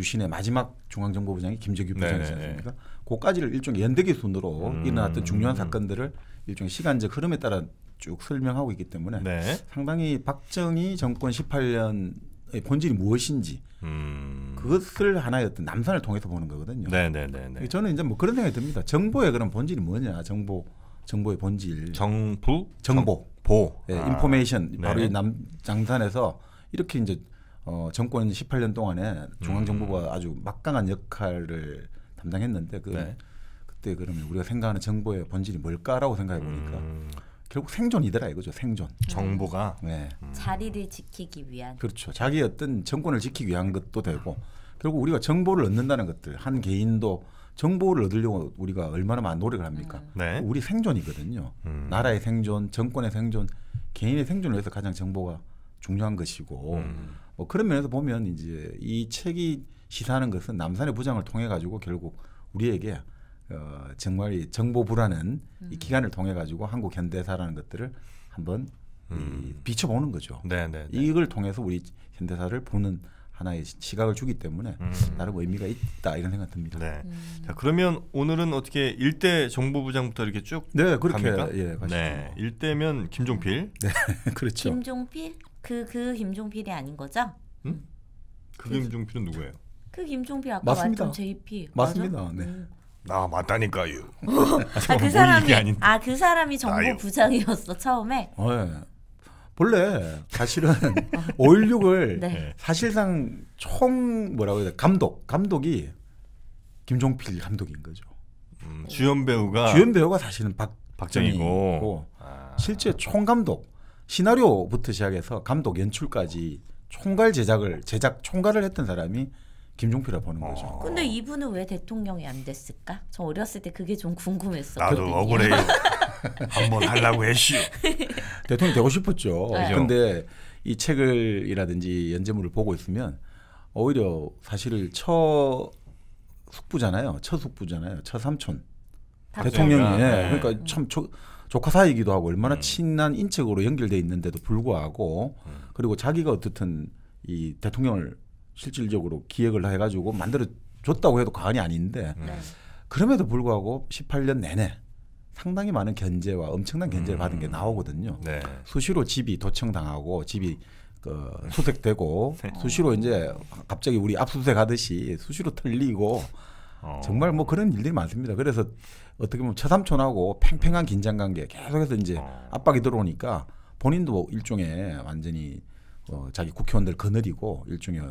유신의 마지막 중앙정보부장이 김재규 네, 네, 네. 부장이지 않습니까? 그까지를 일종의 연대기 순으로 음. 일어났던 중요한 사건들을 일종의 시간적 흐름에 따라 쭉 설명하고 있기 때문에 네. 상당히 박정희 정권 18년의 본질이 무엇인지 음. 그것을 하나의 어떤 남산을 통해서 보는 거거든요. 네네네. 저는 이제 뭐 그런 생각이 듭니다. 정보의 그런 본질이 뭐냐? 정보 정보의 본질. 정부 정보 보 예, 아. 네, 아. 인포메이션 바로 네. 이남 장산에서 이렇게 이제 어, 정권 18년 동안에 중앙정부가 음. 아주 막강한 역할을 담당했는데 그 네. 그때 그러면 우리가 생각하는 정보의 본질이 뭘까라고 생각해 보니까 음. 결국 생존이더라 이거죠 생존 음. 정부가 네. 음. 자리를 지키기 위한 그렇죠 자기 어떤 정권을 지키기 위한 것도 되고 결국 우리가 정보를 얻는다는 것들 한 개인도 정보를 얻으려고 우리가 얼마나 많은 노력을 합니까? 음. 네. 우리 생존이거든요. 음. 나라의 생존, 정권의 생존, 개인의 생존을 위해서 가장 정보가 중요한 것이고 음. 뭐 그런 면에서 보면 이제 이 책이 시사하는 것은 남산의 부장을 통해 가지고 결국 우리에게 어, 정말 정보 불안은 음. 이 기간을 통해 가지고 한국 현대사라는 것들을 한번 음. 비춰보는 거죠. 네네 네, 네. 이걸 통해서 우리 현대사를 보는 하나의 시각을 주기 때문에 음. 나름 의미가 있다 이런 생각 듭니다. 네. 음. 자 그러면 오늘은 어떻게 일대 정보부장부터 이렇게 쭉 네, 그렇게 갑니까? 예, 네. 일대면 김종필. 네, [laughs] 그렇죠. 김종필. 그그 김종필이 아닌 거죠? 응? 그 김종필은 누구예요? 그 김종필 아까 맞습니다. 왔던 JP 맞습니다. 맞아? 네. 음. 나 아, 맞다니까요. [laughs] 아그 뭐 사람이 아그 아, 사람이 정보 부장이었어 처음에. 어, 예. 원래 사실은 516을 [laughs] 네. 사실상 총 뭐라고 해야 돼 감독 감독이 김종필 감독인 거죠. 음, 주연 배우가 주연 배우가 사실은 박 박정희고 아. 실제 총 감독 시나리오부터 시작해서 감독 연출까지 총괄 제작을 제작 총괄을 했던 사람이 김종필을 보는 거죠. 어. 근데 이분은 왜 대통령이 안 됐을까? 저 어렸을 때 그게 좀 궁금했어. 나도 억울해요. [laughs] 한번 하려고 했슈. 대통령 되고 싶었죠. 네. 근데 이 책을이라든지 연재물을 보고 있으면 오히려 사실 처 숙부잖아요. 처 숙부잖아요. 처 삼촌. 대통령이 그렇죠. 예. 네. 그러니까 참 저, 조카 사이기도 하고 얼마나 음. 친한 인척으로 연결돼 있는데도 불구하고 음. 그리고 자기가 어떻든 이 대통령을 실질적으로 기획을 해가지고 만들어 줬다고 해도 과언이 아닌데 음. 네. 그럼에도 불구하고 18년 내내 상당히 많은 견제와 엄청난 견제를 받은 게 음. 나오거든요. 네. 수시로 집이 도청당하고 집이 그 네. 수색되고 [laughs] 네. 수시로 이제 갑자기 우리 압수수색 하듯이 수시로 털리고 어. 정말 뭐 그런 일들이 많습니다. 그래서 어떻게 보면 처삼촌하고 팽팽한 긴장 관계 계속해서 이제 어. 압박이 들어오니까 본인도 일종의 완전히 어, 자기 국회의원들 거느리고 일종의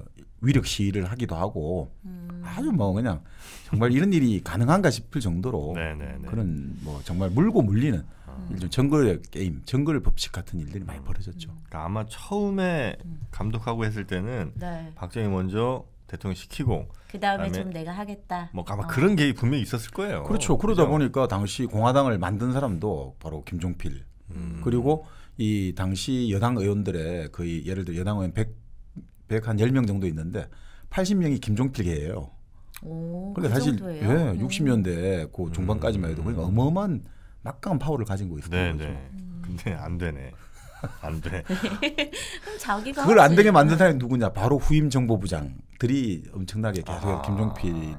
위력 시위를 하기도 하고 음. 아주 뭐 그냥 정말 이런 일이 가능한가 싶을 정도로 네네네. 네, 네. 그런 뭐 정말 물고 물리는 음. 일종 정글 게임, 정글 법칙 같은 일들이 많이 음. 벌어졌죠. 그러니까 아마 처음에 음. 감독하고 했을 때는 네. 박정희 먼저 대통령 시키고 그 다음에 좀 내가 하겠다. 뭐 아마 어. 그런 게 분명히 있었을 거예요. 그렇죠. 그러다 그죠? 보니까 당시 공화당을 만든 사람도 바로 김종필 음. 그리고 이 당시 여당 의원들의 거의 예를 들어 여당 의원 100, 100한 10명 정도 있는데 80명이 김종필계예요. 그러니까 그 사실 예 음. 60년대 그 중반까지만 해도 그러니까 음. 어마어마한 막강한 파워를 가진 거 있었던 네네. 거죠. 네. 근데 안 되네. 안 돼. [laughs] 그럼 자기가 그걸 안 되게 만든 사람이 누구냐? 바로 후임 정보부장 들이 엄청나게 계속 아. 김종필에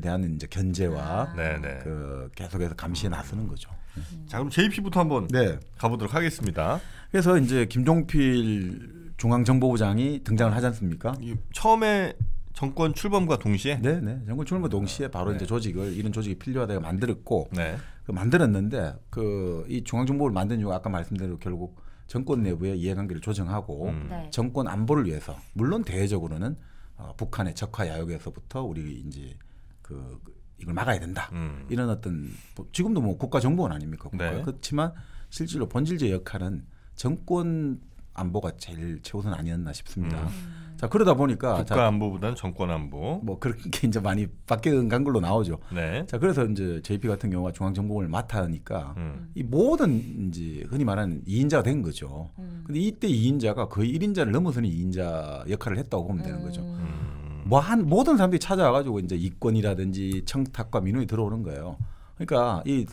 대한 이제 견제와 아. 네그 네. 계속해서 감시에 나서는 거죠. 음. 자 그럼 JP부터 한번 네. 가보도록 하겠습니다. 그래서 이제 김종필 중앙정보부장이 등장을 하지 않습니까? 처음에 정권 출범과 동시에 네, 네. 정권 출범과 아, 동시에 바로 네. 이제 조직을 이런 조직이 필요하다고 네. 만들었고 네. 그 만들었는데 그 이 중앙정보를 만든 이유가 아까 말씀드린 대로 결국 정권 내부의 이해관계를 조정하고 음. 네. 정권 안보를 위해서 물론 대외적으로는 어, 북한의 적화 야욕에서부터 우리 이제 그, 그 이걸 막아야 된다 음. 이런 어떤 지금도 뭐 국가 정보원 아닙니까 국가 네. 그렇지만 실제로 본질적 역할은 정권 안보가 제일 최우선 아니었나 싶습니다. 음. 자 그러다 보니까 국가 안보보다는 정권 안보 뭐 그렇게 이제 많이 바뀌는 간걸로 나오죠. 네. 자 그래서 이제 JP 같은 경우가 중앙정보원을 맡아니까 음. 이 모든 이제 흔히 말하는 2인자가 된 거죠. 음. 근데 이때 2인자가 거의 1인자를 넘어서는 2인자 역할을 했다고 보면 되는 거죠. 음. 음. 뭐한 모든 사람들이 찾아와가지고 이제 이권이라든지 청탁과 민원이 들어오는 거예요. 그러니까 이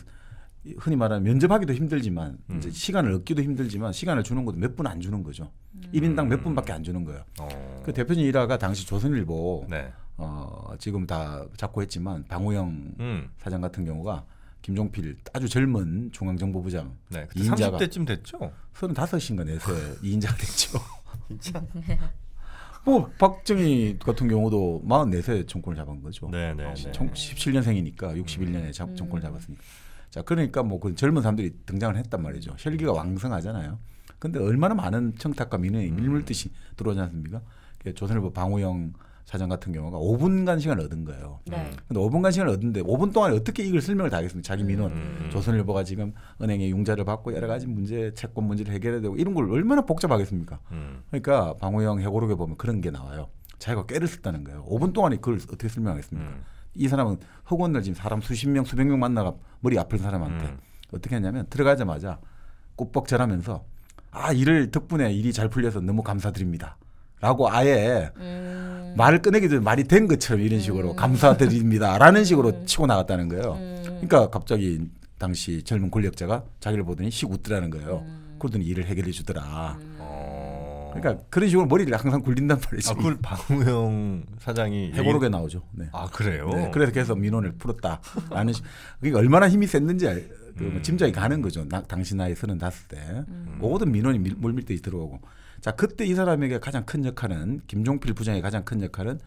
흔히 말하는 면접하기도 힘들지만 음. 이제 시간을 얻기도 힘들지만 시간을 주는 것도 몇 분 안 주는 거죠. 음. 1인당 몇 분밖에 안 주는 거예요. 어. 그대표적인 일화가 당시 조선일보 네. 어, 지금 다 잡고 했지만 방호영 음. 사장 같은 경우가 김종필 아주 젊은 중앙정보부장 네, 그때 2인자가 30대쯤 됐죠. 35인가 내서 2인자가 됐죠. 진짜. [laughs] 뭐 박정희 같은 경우도 44세에 정권을 잡은 거죠. 네, 네, 네. 17년생이니까 61년에 음. 정권을 잡았으니까. 자 그러니까 뭐 그 젊은 사람들이 등장을 했단 말이죠. 혈기가 왕성하잖아요. 근데 얼마나 많은 청탁과 민원이 음. 밀물듯이 들어오지 않습니까? 그 조선일보 방호영 사장 같은 경우가 5분간 시간을 얻은 거예요. 네. 근데 5분간 시간을 얻는데 5분 동안에 어떻게 이걸 설명을 다 하겠습니까? 자기 민원. 음. 음. 조선일보가 지금 은행에 융자를 받고 여러 가지 문제, 채권 문제를 해결해야 되고 이런 걸 얼마나 복잡하겠습니까? 음. 그러니까 방호영 해고록에 보면 그런 게 나와요. 자기가 꾀를 썼다는 거예요. 5분 동안에 그걸 어떻게 설명하겠습니까? 음. 이 사람은 흑원을 지금 사람 수십 명 수백 명 만나가 머리 아픈 사람한테 음. 어떻게 했냐면 들어가자마자 꽃뻑 절하면서 아 일을 덕분에 일이 잘 풀려서 너무 감사드립니다. 라고 아예 음. 말을 꺼내기 전에 말이 된 것처럼 이런 음. 식으로 음. 감사드립니다. 라는 식으로 음. 치고 나갔다는 거예요. 음. 그러니까 갑자기 당시 젊은 권력자가 자기를 보더니 시웃드라는 거예요. 그러더니 일을 해결해 주더라. 어. 그러니까 그런 식으로 머리를 항상 굴린단 말이죠. 아, 그걸 방우영 사장이 해고록에 얘기... 나오죠. 네. 아 그래요? 네, 그래서 그래 민원을 풀었다라는 그게 얼마나 힘이 셌는지 알, 그 음. 짐작이 가는 거죠. 나, 당시 나이 서른 다섯 때 음. 오든 민원이 물밀듯이 들어오고 자 그때 이 사람에게 가장 큰 역할은 김종필 부장의 가장 큰 역할은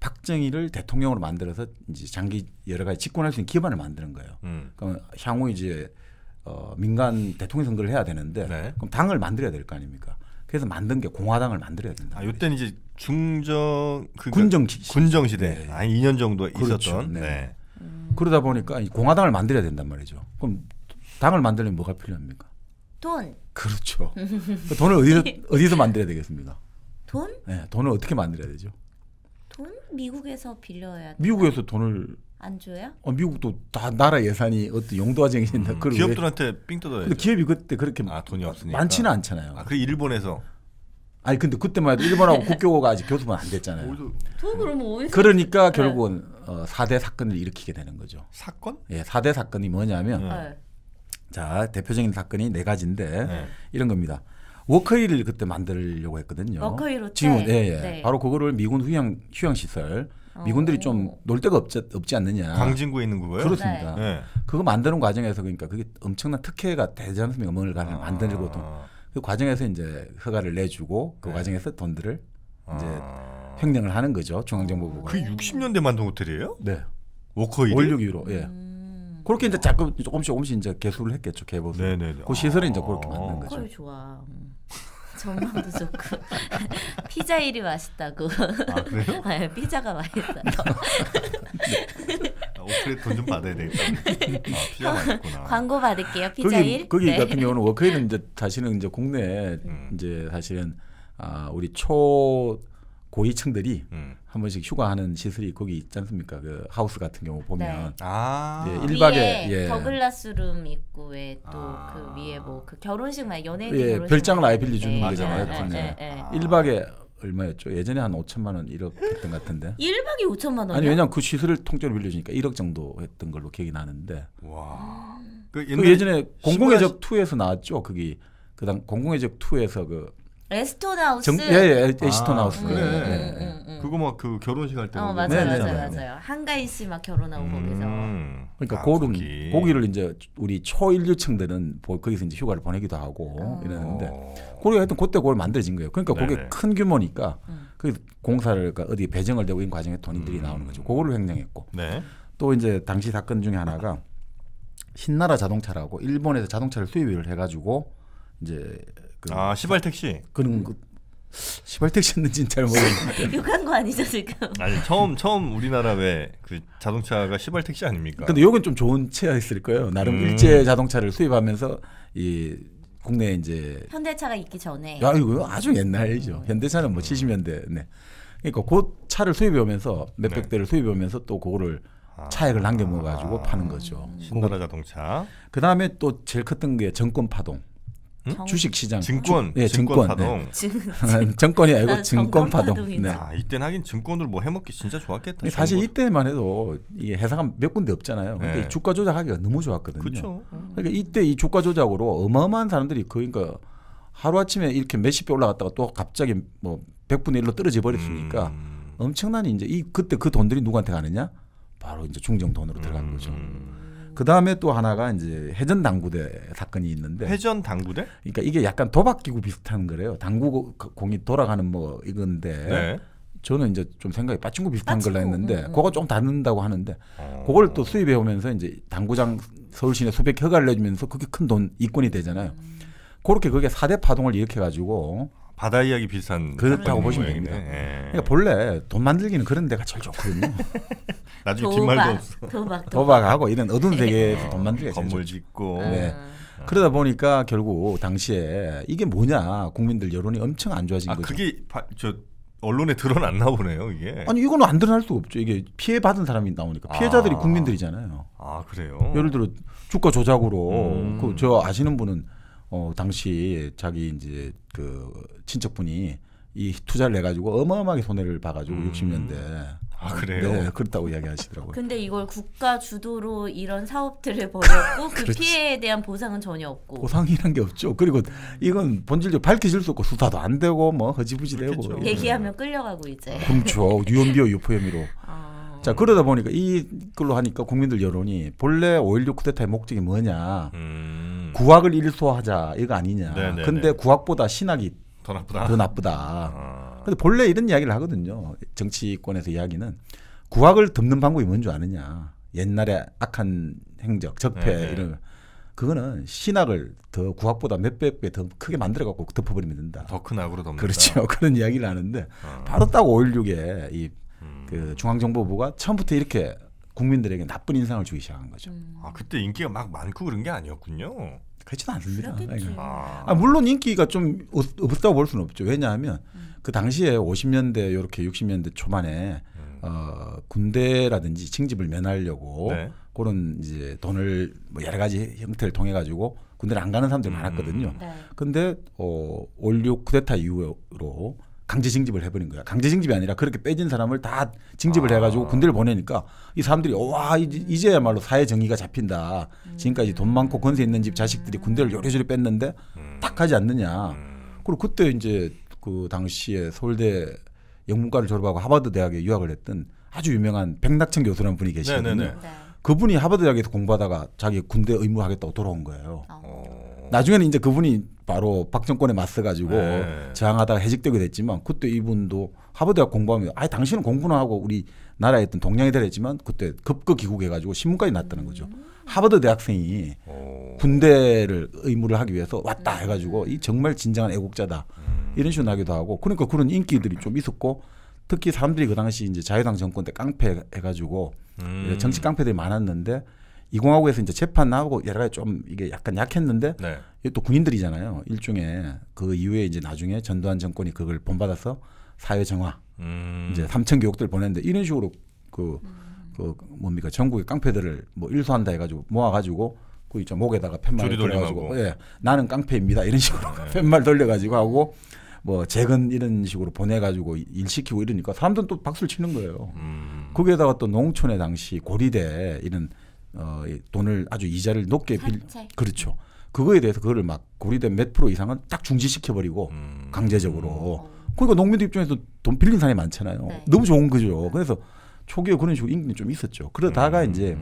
박정희를 대통령으로 만들어서 이제 장기 여러 가지 집권할 수 있는 기반을 만드는 거예요. 음. 그럼 향후 이제 어, 민간 대통령 선거를 해야 되는데 네. 그럼 당을 만들어야 될 거 아닙니까? 그래서 만든 게 공화당을 만들어야 된다. 아, 요때 이제 중정 그, 그 군정 시 군정 시대. 네. 한 2년 정도 그렇죠. 있었던. 네. 네. 그러다 보니까 공화당을 만들어야 된단 말이죠. 그럼 당을 만들려면 뭐가 필요합니까? 돈. 그렇죠. 그 돈을 어디서 [laughs] 어디서 만들어야 되겠습니까? 돈? 네, 돈을 어떻게 만들어야 되죠? 돈? 미국에서 빌려야. 미국에서 돈을 안 줘요? 어, 미국도 다 나라 예산이 어떤 용도화정이다 음, 기업들한테 삥 뜯어요. 기업이 그때 그렇게 아, 돈이 없으니까. 많지는 않잖아요. 아, 그 일본에서 아니 근데 그때만 해도 일본하고 국교가 아직 교섭은 안 됐잖아요. 그러면 그러니까 네. 결국은 어, 4대 사건을 일으키게 되는 거죠. 사건? 예, 4대 사건이 뭐냐면 네. 자, 대표적인 사건이 네 가지인데 네. 이런 겁니다. 워커힐을 그때 만들려고 했거든요. 워커힐 호텔. 지금 예, 예. 네. 바로 그거를 미군 휴양 휴양 시설 어. 미군들이 좀 놀 데가 없지, 없지 않느냐. 광진구에 있는 그거요? 그렇습니다. 네. 그거 만드는 과정에서 그러니까 그게 엄청난 특혜가 되지 않습니까? 뭔을 가서 만들거든. 그 과정에서 이제 허가를 내주고 그 네. 과정에서 돈들을 아. 이제 아. 횡령을 하는 거죠. 중앙정보부가. 그 60년대 만든 호텔이에요? 네. 워커힐 월력 유로. 예. 음. 그렇게 이제 자꾸 조금씩 조금씩 이제 개수를 했겠죠 개보수. 네네. 그 시설이 아. 이제 그렇게 만든 거죠. 어, 좋아. 음. 전망도 좋고 [laughs] 피자일이 맛있다고. 아 그래요? 네, [laughs] 피자가 맛있어 네. 오크레 돈좀 받아야 되겠다. 네. 아, 피자 어, 맛있구나. 광고 받을게요. 피자 거기, 거기 네. 같은 경우는 [laughs] 워크웨는 이제 다시는 이제 국내 음. 이제 사실은 아, 우리 초 고위층들이 음. 한 번씩 휴가하는 시설이 거기 있지 않습니까? 그 하우스 같은 경우 보면 네. 아~ 1박에 예. 예. 더글라스 룸 입구에 또그 아~ 그 위에 뭐 그 결혼식 말 연예인 예, 결혼식 별장을 아예 빌려 주는 네, 거잖아요. 네 네, 네, 네, 아~ 1박에 얼마였죠? 예전에 한 5천만 원 1억 했던 것 같은데. 1박에 5천만 원. 아니 왜냐면 그 시설을 통째로 빌려 주니까 1억 정도 했던 걸로 기억이 나는데. 와. 아. 그, 그 예전에 공공의 적 2에서 나왔죠. 그기 그다음 공공의 적 2에서 그 에스톤 하우스. 예, 예, 에스톤 하우스. 아, 그래. 예, 예, 예. 음, 음, 음. 그 어, 네, 네, 네. 그거 막 그 결혼식 할때 어, 맞아요, 맞아요, 맞아요. 한가희 씨막 결혼하고 음, 거기서. 그러니까 아, 고름 거기. 고기를 이제 우리 초일류층들은 거기서 이제 휴가를 보내기도 하고 어. 이러는데 고리가 하여튼 그때 그걸 만들어진 거예요. 그러니까 네네. 그게 큰 규모니까 음. 그 공사를 그러니까 어디 배정을 되고 있는 과정에 돈들이 음. 나오는 거죠. 그거를 횡령했고. 네. 또 이제 당시 사건 중에 하나가 신나라 자동차라고 일본에서 자동차를 수입을 해가지고 이제 그, 아 시발 택시. 그런 그 시발 택시였는지는 잘 모르겠는데. 욕한 [laughs] 거 아니죠 지금? 아니 처음 처음 우리나라 왜그 자동차가 시발 택시 아닙니까? 근데 요건 좀 좋은 체있을 거예요. 나름 음. 일제 자동차를 수입하면서 이 국내 이제 현대차가 있기 전에. 야 이거 아주 옛날이죠. 현대차는 뭐 음. 70년대. 네. 그러니까 그 차를 수입해 오면서 몇백 네. 대를 수입해 오면서 또 그거를 아. 차액을 남겨 먹어 가지고 아, 파는 거죠. 신나라 자동차. 그다음에 또 제일 컸던 게 정권 파동. 정... 주식 시장, 증권, 주, 예, 증권, 증권 네. 파동, [laughs] [laughs] 네. 권이 아니고 증권 파동. 네. 아, 이때는 하긴 증권으로 뭐 해먹기 진짜 좋았겠다. 사실 이때만 해도 이게 회사가 몇 군데 없잖아요. 근데 네. 주가 조작하기가 너무 좋았거든요. 그쵸. 그러니까 이때 이 주가 조작으로 어마어마한 사람들이 그러니까 하루 아침에 이렇게 몇십 배 올라갔다가 또 갑자기 뭐백분의일로 떨어져 버렸으니까 음. 엄청난 이제 이 그때 그 돈들이 누구한테 가느냐? 바로 이제 중정 돈으로 들어간 음. 거죠. 음. 그 다음에 또 하나가 이제 해전 당구대 사건이 있는데 해전 당구대? 그러니까 이게 약간 도박기구 비슷한 거래요. 당구 그 공이 돌아가는 뭐 이건데 네. 저는 이제 좀 생각이 빠친구 비슷한 걸로 했는데 음. 음. 그거 좀닫는다고 하는데 어. 그걸 또 수입해 오면서 이제 당구장 서울시내 수백 허가를 내주면서 그게 큰 돈 이권이 되잖아요. 음. 그렇게 그게 사대 파동을 일으켜 가지고 바다 이야기 비슷한 그렇다고 보시면 됩니다. 예. 그러니까 본래 돈 만들기는 그런 데가 제일 좋거든요. [laughs] 나중에 뒷말도 없어. 도박, 도박. 하고 이런 어두운 예. 세계에서 돈만들기 건물 짓고. 네. 아. 그러다 보니까 결국 당시에 이게 뭐냐 국민들 여론이 엄청 안 좋아진 아, 거죠. 그게 바, 저 언론에 드러났나 보네요 이게. 아니 이거는 안 드러날 수가 없죠. 이게 피해 받은 사람이 나오니까 피해자들이 아. 국민들이잖아요. 아 그래요. 예를 들어 주가 조작으로 음. 그저 아시는 분은 어 당시 자기 이제 그 친척분이 이 투자를 해 가지고 어마어마하게 손해를 봐 가지고 음. 60년대 아 그래요? 네, 그렇다고 이야기하시더라고요. 근데 이걸 국가 주도로 이런 사업들을 벌였고 그 피해에 대한 보상은 전혀 없고 보상이란 게 없죠. 그리고 이건 본질적으로 밝혀질 수 없고 수사도 안 되고 뭐 허지부지되고 얘기하면 끌려가고 이제 그렇죠. 유언비어 유포 혐의로. 아. 자 그러다 보니까 이걸로 하니까 국민들 여론이 본래 5.16 쿠데타의 목적이 뭐냐 음. 구학을 일소하자 이거 아니냐 네네네. 네, 네. 근데 구학보다 신학이 더 나쁘다 더 나쁘다 아. 근데 본래 이런 이야기를 하거든요 정치권에서 이야기는 구학을 덮는 방법이 뭔 줄 아느냐 옛날에 악한 행적 적폐 네네. 네. 이런 그거는 신학을 더 구학보다 몇백 배더 크게 만들어 갖고 덮어버리면 된다. 더 큰 악으로 덮는다. 그렇죠. [laughs] 그런 이야기를 하는데 어. 바로 딱 5.16에 이그 중앙정보부가 처음부터 이렇게 국민들에게 나쁜 인상을 주기 시작한 거죠. 음. 아 그때 인기가 막 많고 그런 게 아니었군요. 그렇지도 않습니다. 그러니까. 아. 아. 물론 인기가 좀 없다고 볼 수는 없죠. 왜냐하면 음. 그 당시에 50년대 이렇게 60년대 초반에 음. 어, 군대라든지 징집을 면하려고 네. 그런 이제 돈을 뭐 여러 가지 형태를 통해 가지고 군대를 안 가는 사람들이 음. 많았거든요. 네. 근데 어, 올류 쿠데타 이후로 강제 징집을 해버린 거야. 강제 징집이 아니라 그렇게 빼진 사람을 다 징집을 아. 해가지고 군대를 보내니까 이 사람들이 와 이제야말로 사회 정의가 잡힌다. 음. 지금까지 돈 많고 권세 있는 집 자식들이 군대를 요리조리 뺐는데 음. 딱 하지 않느냐. 음. 그리고 그때 이제 그 당시에 서울대 영문과를 졸업하고 하버드 대학에 유학을 했던 아주 유명한 백낙천 교수라는 분이 계시거든요. 네네네. 네, 네. 네. 그분이 하버드 대학에서 공부하다가 자기 군대 의무하겠다고 돌아온 거예요. 어. 나중에는 이제 그분이 바로 박정권에 맞서가지고 네. 저항하다가 해직되게 됐지만 그때 이분도 하버드학 공부하면아 당신은 공부나 하고 우리 나라에 있던 동양이 되랬지만 그때 급거 귀국해가지고 신문까지 났다는 거죠. 음. 하버드 대학생이 오. 군대를 의무를 하기 위해서 왔다 음. 해가지고 이 정말 진정한 애국자다 음. 이런 식으로 나기도 하고 그러니까 그런 인기들이 좀 있었고 특히 사람들이 그 당시 이제 자유당 정권 때 깡패 해가지고 음. 정치 깡패들이 많았는데 이공화국에서 이제 재판 나오고 여러 가지 좀 이게 약간 약했는데 네. 또 군인들이잖아요. 일종의 그 이후에 이제 나중에 전두환 정권이 그걸 본받아서 사회 정화 음. 이제 삼천 교육들 보냈는데 이런 식으로 그, 그 뭡니까 전국의 깡패들을 뭐 일소한다 해가지고 모아가지고 그이죠 목에다가 팻말 돌려가지고 예 나는 깡패입니다 이런 식으로 네. [laughs] 팻말 돌려가지고 하고 뭐 재건 이런 식으로 보내가지고 일 시키고 이러니까 사람들은 또 박수를 치는 거예요. 음. 거기에다가 또 농촌의 당시 고리대 이런 어 돈을 아주 이자를 높게 빌 그렇죠. 그거에 대해서 그거를 막 고리된 몇 프로 이상은 딱 중지시켜 버리고 음. 강제적으로. 그러니까 농민들 입장에서 돈 빌린 사람이 많잖아요. 네. 너무 좋은 거죠. 그래서 초기에 그런 식으로 인기는 좀 있었죠. 그러다가 음. 이제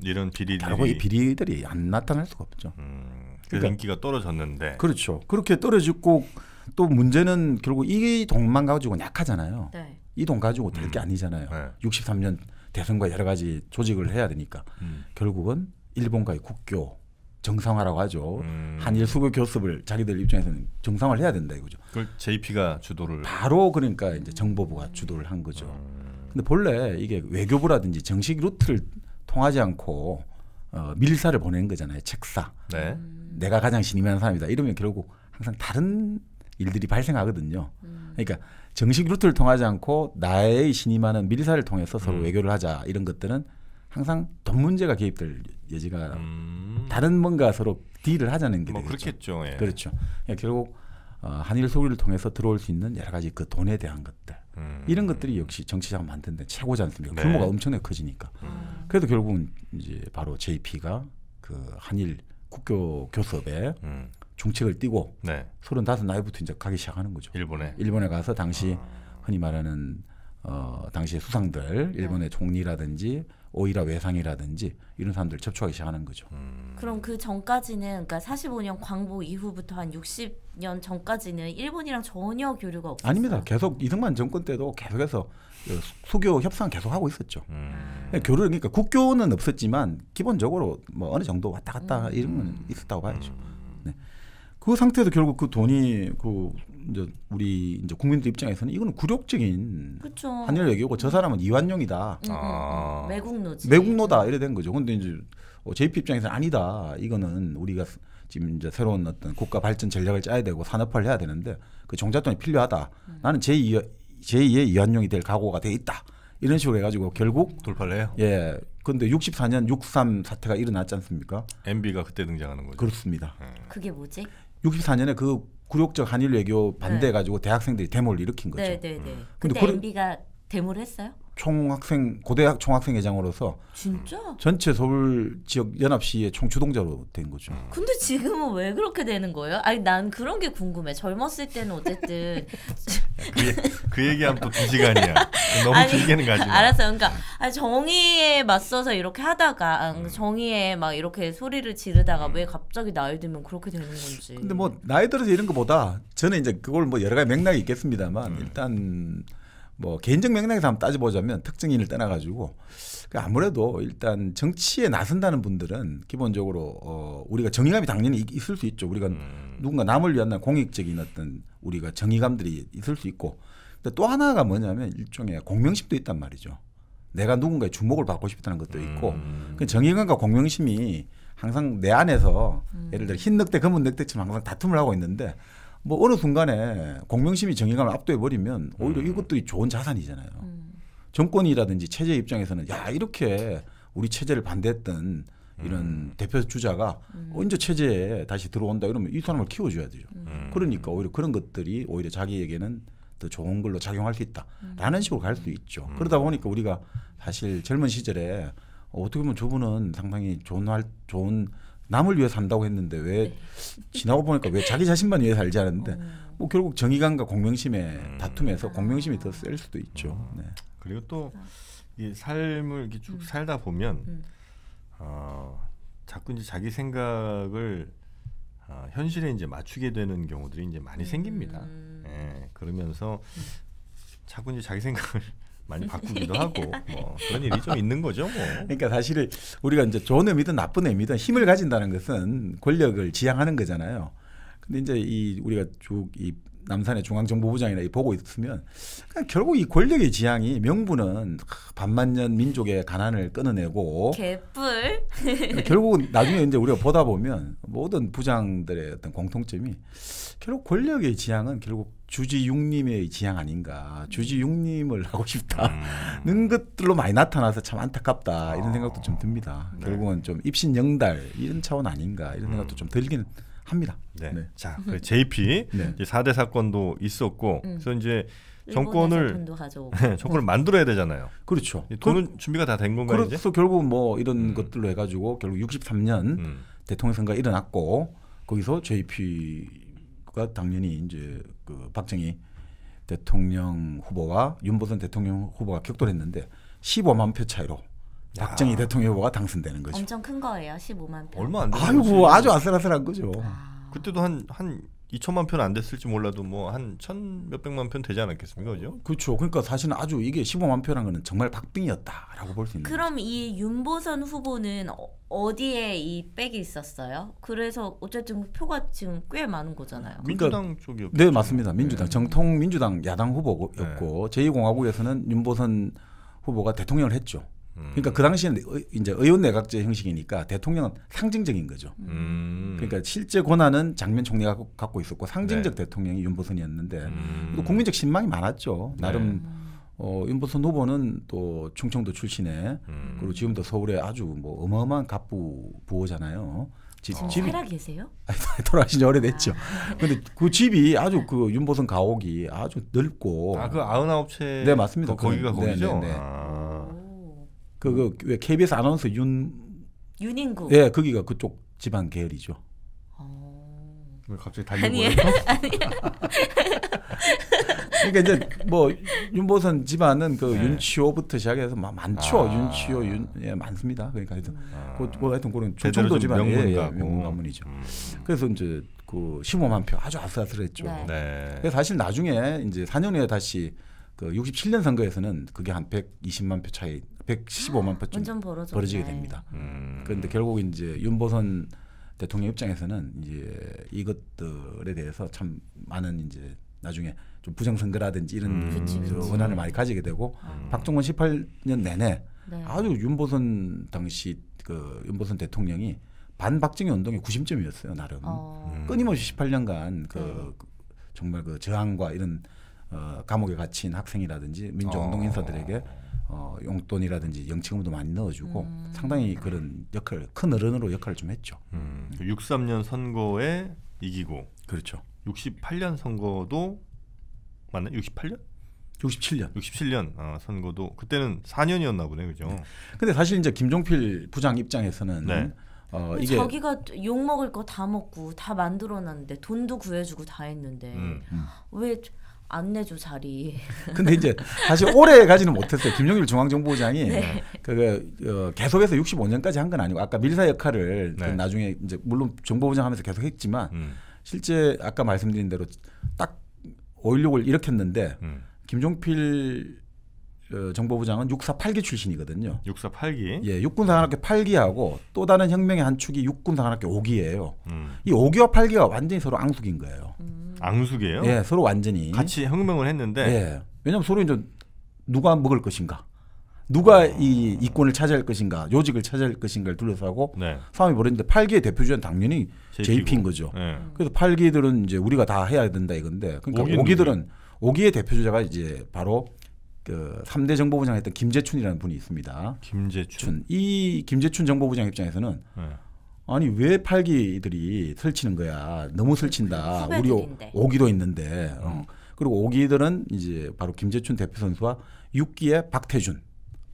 이런 비리 결이 비리들이 안 나타날 수가 없죠. 음. 그러니까 인기가 떨어졌는데 그렇죠. 그렇게 떨어지고 또 문제는 결국 이 돈만 가지고 약하잖아요. 네. 이돈 가지고 될게 음. 아니잖아요. 네. 63년 대선과 여러 가지 조직을 해야 되니까 음. 결국은 일본과의 국교 정상화라고 하죠. 음. 한일 수교 교습을 자기들 입장에서는 정상화를 해야 된다 이거죠. 그걸 JP가 주도를 바로 그러니까 이제 정보부가 주도를 한 거죠. 음. 근데 본래 이게 외교부라든지 정식 루트를 통하지 않고 어, 밀사를 보낸 거잖아요. 책사. 네. 내가 가장 신임하는 사람이다. 이러면 결국 항상 다른 일들이 발생하거든요. 음. 그러니까 정식 루트를 통하지 않고 나의 신임하는 밀사를 통해서 서로 음. 외교를 하자 이런 것들은 항상 돈 문제가 개입될 여지가 음. 다른 뭔가 서로 딜을 하자는 게뭐 되겠죠. 그렇겠죠. 예. 그렇죠. 그러니까 결국 어, 한일 소리를 통해서 들어올 수 있는 여러 가지 그 돈에 대한 것들 음. 이런 것들이 역시 정치자가 만든데 최고지 않습니까? 네. 규모가 엄청나게 커지니까. 음. 그래도 결국은 이제 바로 JP가 그 한일 국교 교섭에 음. 중책을 띄고 네. 35 나이부터 이제 가기 시작하는 거죠. 일본에 일본에 가서 당시 아. 흔히 말하는 어, 당시 수상들 일본의 네. 총리라든지 오히려 외상이라든지 이런 사람들 접촉하기 시작하는 거죠. 음. 그럼 그 전까지는 그러니까 45년 광복 이후부터 한 60년 전까지는 일본이랑 전혀 교류가 없었어요. 아닙니다. 계속 이승만 정권 때도 계속해서 그 수교 협상 계속 하고 있었죠. 음. 네, 교류 그러니까 국교는 없었지만 기본적으로 뭐 어느 정도 왔다 갔다 음. 이런 건 있었다고 봐야죠. 음. 그 상태에서 결국 그 돈이 그 이제 우리 이제 국민들 입장에서는 이거는 굴욕적인 그쵸. 한일 얘기고저 사람은 이완용이다. 음, 음, 음. 아. 매국노지. 매국노다 이래 된 거죠. 근데 이제 JP 뭐 입장에서는 아니다. 이거는 우리가 지금 이제 새로운 어떤 국가 발전 전략을 짜야 되고 산업화를 해야 되는데 그 종잣돈이 필요하다. 음. 나는 제2 제2의 이완용이 될 각오가 돼 있다. 이런 식으로 해가지고 결국 돌파를 해요. 예. 근데 64년 63 사태가 일어났지 않습니까? MB가 그때 등장하는 거죠. 그렇습니다. 음. 그게 뭐지? 64년에 그 굴욕적 한일 외교 네. 반대 해 가지고 대학생들이 데모를 일으킨 거죠. 네, 네, 네. 음. 근데 그때 그 MB가 데모를 했어요? 총학생 고대 총학생회장으로서 진짜 음. 전체 서울 지역 연합 시의 총주동자로 된 거죠. 음. 근데 지금은 왜 그렇게 되는 거예요? 아니 난 그런 게 궁금해. 젊었을 때는 어쨌든 [laughs] 그, 그 얘기하면 또두 시간이야. 너무 아니, 길게는 가지. 알았어. 그러니까 아, 정의에 맞서서 이렇게 하다가 아, 음. 정의에 막 이렇게 소리를 지르다가 음. 왜 갑자기 나이 들면 그렇게 되는 건지. 근데 뭐 나이 들어서 이런 것보다 저는 이제 그걸 뭐 여러 가지 맥락이 있겠습니다만 음. 일단. 뭐 개인적 맥락에서 한번 따져보자면 특정인을 떠나가지고 그 아무래도 일단 정치에 나선다는 분들은 기본적으로 어 우리가 정의감이 당연히 있을 수 있죠. 우리가 음. 누군가 남을 위한 공익적인 어떤 우리가 정의감들이 있을 수 있고 근데 또 하나가 뭐냐면 일종의 공명심도 있단 말이죠. 내가 누군가의 주목을 받고 싶다는 것도 있고 음. 그 정의감과 공명심이 항상 내 안에서 음. 예를 들어 흰 늑대 검은 늑대처럼 항상 다툼을 하고 있는데 뭐 어느 순간에 공명심이 정의감을 압도해 버리면 오히려 음. 이것도 좋은 자산이잖아요. 음. 정권이라든지 체제 입장에서는 야 이렇게 우리 체제를 반대했던 이런 음. 대표 주자가 음. 언제 체제에 다시 들어온다 이러면 이 사람을 키워줘야 되죠. 음. 음. 그러니까 오히려 그런 것들이 오히려 자기에게는 더 좋은 걸로 작용할 수 있다라는 식으로 갈 수 있죠. 그러다 보니까 우리가 사실 젊은 시절에 어떻게 보면 저분은 상당히 좋은 할 좋은 남을 위해 산다고 했는데 왜 네. 지나고 보니까 왜 자기 자신만 위해 살지 않았는데 어. 뭐 결국 정의감과 공명심의 음. 다툼에서 공명심이 더 셀 수도 있죠. 음. 네. 그리고 또이 아. 삶을 이렇게 쭉 음. 살다 보면 음. 어, 자꾸 이제 자기 생각을 어, 현실에 이제 맞추게 되는 경우들이 이제 많이 생깁니다. 음. 예, 그러면서 자꾸 이제 자기 생각을 많이 바꾸기도 하고 뭐 그런 일이 좀 있는 거죠. 뭐. 그러니까 사실 우리가 이제 좋은 의미든 나쁜 의미든 힘을 가진다는 것은 권력을 지향하는 거잖아요. 근데 이제 이 우리가 쭉이 남산의 중앙정보부장이나 보고 있으면 결국 이 권력의 지향이 명분은 반만년 민족의 가난을 끊어내고 개뿔 그러니까 결국 나중에 이제 우리가 보다 보면 모든 부장들의 어떤 공통점이 결국 권력의 지향은 결국 주지육님의 지향 아닌가 주지육님을 하고 싶다는 음. 것들로 많이 나타나서 참 안타깝다 이런 아. 생각도 좀 듭니다 네. 결국은 좀 입신영달 이런 차원 아닌가 이런 음. 생각도 좀 들긴 합니다. 네. 네. 자, [laughs] 그 JP 네. 4대 사건도 있었고 음. 그래서 이제 정권을 [laughs] 네, 정권을 만들어야 되잖아요. 그렇죠. 돈은 그, 준비가 다 된 건가요? 그래서 이제? 결국 뭐 이런 음. 것들로 해가지고 결국 63년 음. 대통령 선거 일어났고 거기서 JP가 당연히 이제 그 박정희 대통령 후보와 윤보선 대통령 후보가 격돌했는데 15만 표 차이로 박정희 대통령 후보가 당선되는 거죠. 엄청 큰 거예요. 15만 표. 얼마 안되 아이고 거지. 아주 아슬아슬한 거죠. 아. 그때도 한 한 2천만 편안 됐을지 몰라도 뭐한천 몇백만 편 되지 않았겠습니까? 그죠? 그렇죠. 그러니까 사실은 아주 이게 15만 표라는 거는 정말 박빙이었다라고 볼 수 있는 그럼 거죠. 이 윤보선 후보는 어, 어디에 이 백이 있었어요? 그래서 어쨌든 표가 지금 꽤 많은 거잖아요. 그러니까, 그러니까 민주당 쪽이었죠. 네, 맞습니다. 민주당 네. 정통 민주당 야당 후보였고 네. 제2공화국에서는 윤보선 후보가 대통령을 했죠. 그러니까 그 당시에는 이제 의원 내각제 형식이니까 대통령은 상징적인 거죠. 음. 그러니까 실제 권한은 장면 총리가 갖고 있었고 상징적 네. 대통령이 윤보선이었는데 음. 국민적 신망이 많았죠. 나름 네. 어, 윤보선 후보는 또 충청도 출신에 음. 그리고 지금도 서울에 아주 뭐 어마어마한 갑부 부호잖아요. 집, 어. 집이 살아 계세요? [laughs] 돌아가신 지 오래됐죠. 아. 근데 그 집이 아주 그 윤보선 가옥이 아주 넓고 아 그 아흔아홉 채네 맞습니다. 그 거기가 그, 네, 거기죠. 네, 네, 네. 아. 그, 거왜 그, KBS 아나운서 윤. 윤인구. 예, 거기가 그쪽 집안 계열이죠. 어... 왜 갑자기 달리고 아니에요. [laughs] [laughs] 그러니까 이제 뭐 윤보선 집안은 그 네. 윤치호부터 시작해서 막 많죠. 아. 윤치호 윤 예, 많습니다. 그러니까 하여튼 음. 아. 그, 하여튼 그런 충청도 집안 예, 예, 명문가문이죠. 그 음. 그래서 이제 그 15만 표 아주 아슬아슬했죠. 네. 네. 근데 사실 나중에 이제 4년 후에 다시 그 67년 선거에서는 그게 한 120만 표 차이 115만 표쯤 벌어지게 됩니다. 음. 그런데 결국 이제 윤보선 대통령 입장에서는 이제 이것들에 대해서 참 많은 이제 나중에 좀 부정 선거라든지 이런 음. 한을 많이 가지게 되고 음. 박정권 18년 내내 네. 아주 윤보선 당시 그 윤보선 대통령이 반박정희 운동의 구심점이었어요 나름 어. 음. 끊임없이 18년간 그 네. 정말 그 저항과 이런 어, 감옥에 갇힌 학생이라든지 민주운동 인사들에게 어. 어, 용돈이라든지 영치금도 많이 넣어주고 음. 상당히 그런 역할 큰 어른으로 역할을 좀 했죠. 음. 63년 그 선거에 이기고 그렇죠. 68년 선거도 맞나 68년? 67년. 67년 아, 선거도 그때는 4년이었나 보네 그죠. 네. 근데 사실 이제 김종필 부장 입장에서는 네. 어, 이게 자기가 욕 먹을 거 다 먹고 다 만들어놨는데 돈도 구해주고 다 했는데 음. 음. 왜? 안내조 자리. [laughs] 근데 이제 사실 오래 가지는 못했어요. 김종길 중앙정보부장이 네. 그 어, 계속해서 65년까지 한 건 아니고 아까 밀사 역할을 네. 나중에 이제 물론 정보부장 하면서 계속 했지만 음. 실제 아까 말씀드린 대로 딱 5.16을 일으켰는데 음. 김종필 어, 정보부장은 648기 출신이거든요. 648기? 예, 육군사관학교 8기하고 또 다른 혁명의 한 축이 육군사관학교 5기예요. 음. 이 5기와 8기가 완전히 서로 앙숙인 거예요. 음. 앙숙이에요? 예, 서로 완전히 같이 혁명을 했는데 예. 왜냐면 서로 이제 누가 먹을 것인가, 누가 아... 이 이권을 차지할 것인가, 요직을 차지할 것인가를 둘러싸고 네. 싸움이 벌어는데팔기의 대표주자는 당연히 JP인 거죠. 네. 그래서 팔기들은 이제 우리가 다 해야 된다 이건데 그러니까 오기들은 오기의 대표주자가 이제 바로 그 3대 정보부장 했던 김재춘이라는 분이 있습니다. 김재춘. 춘. 이 김재춘 정보부장 입장에서는 네. 아니 왜 팔기들이 설치는 거야? 너무 설친다. 우리 오, 기도 있는데. 어. 음. 그리고 오기들은 이제 바로 김재춘 대표 선수와 6기의 박태준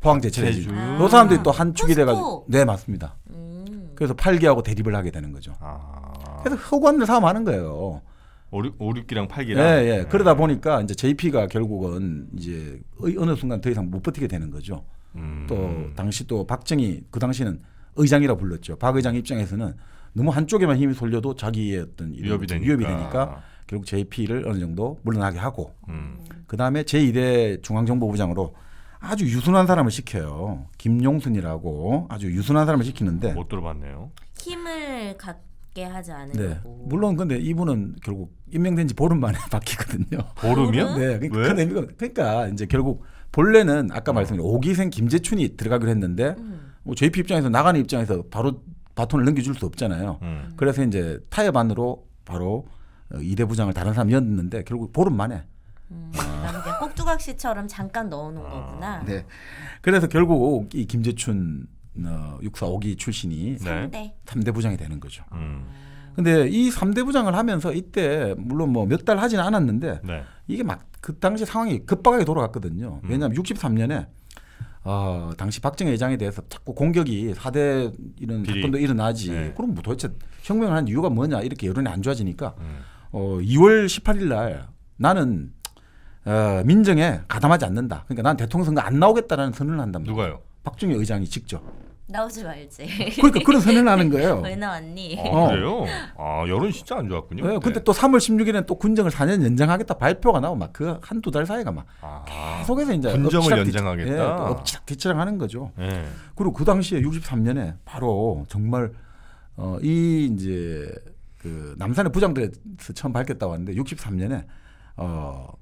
포항대 체제주. 아. 사람들이 또 한 축이 돼가지고 네 맞습니다. 음. 그래서 팔기하고 대립을 하게 되는 거죠. 아. 그래서 허구한데 싸움하는 거예요. 5, 6기랑 8기랑. 예, 예. 네. 그러다 보니까 이제 JP가 결국은 이제 어느 순간 더 이상 못 버티게 되는 거죠. 음. 또 당시 또 박정희 그 당시는 의장이라 불렀죠. 박 의장 입장에서는 너무 한쪽에만 힘이 쏠려도 자기의 어떤 위협이 되니까. 위협이 되니까 아. 결국 JP를 어느 정도 물러나게 하고 음. 그다음에 제2대 중앙정보부장으로 아주 유순한 사람을 시켜요. 김용순이라고 아주 유순한 사람을 시키는데 못 들어봤네요. 힘을 갖게 하지 않으려고. 네. 물론 근데 이분은 결국 임명된 지 보름 만에 [laughs] 바뀌거든요. 보름이요? 네. 그러니까 왜? 그 의미가 그러니까 이제 결국 본래는 아까 말씀드린 어. 오기생 김재춘이 들어가기로 했는데 음. 뭐 JP 입장에서 나가는 입장에서 바로 바톤을 넘겨줄 수 없잖아요. 음. 그래서 이제 타협 안으로 바로 어, 이대 부장을 다른 사람 이었는데 결국 보름 만에 음, 아. 꼭두각시처럼 잠깐 넣어놓은 아. 거구나. 네. 그래서 결국 이 김재춘 어, 육사 5기 출신이 네. 3대. 대 부장이 되는 거죠. 음. 근데 이 3대 부장을 하면서 이때 물론 뭐 몇 달 하지는 않았는데 네. 이게 막 그 당시 상황이 급박하게 돌아갔거든요. 음. 왜냐하면 음. 63년에 어, 당시 박정희 회장에 대해서 자꾸 공격이 사대 이런 비리. 사건도 일어나지. 네. 그럼 뭐 도대체 혁명을 한 이유가 뭐냐 이렇게 여론이 안 좋아지니까 음. 어, 2월 18일 날 나는 어, 민정에 가담하지 않는다. 그러니까 난 대통령 선거 안 나오겠다라는 선언을 한답니다. 누가요? 박정희 의장이 직접. 나오지 말지. 그러니까 그런 선언을 하는 거예요. 왜 나왔니? 어. 아, 그래요? 아, 여론 진짜 안 좋았군요. 네, 근데 또 3월 16일에는 또 군정을 4년 연장하겠다 발표가 나오고 막그 한 두 달 사이가 막 아, 계속해서 이제 군정을 연장하겠다. 네, 예, 치락 뒤치락 하는 거죠. 네. 그리고 그 당시에 63년에 바로 정말 어, 이 이제 그 남산의 부장들에서 처음 밝혔다고 하는데 63년에 어,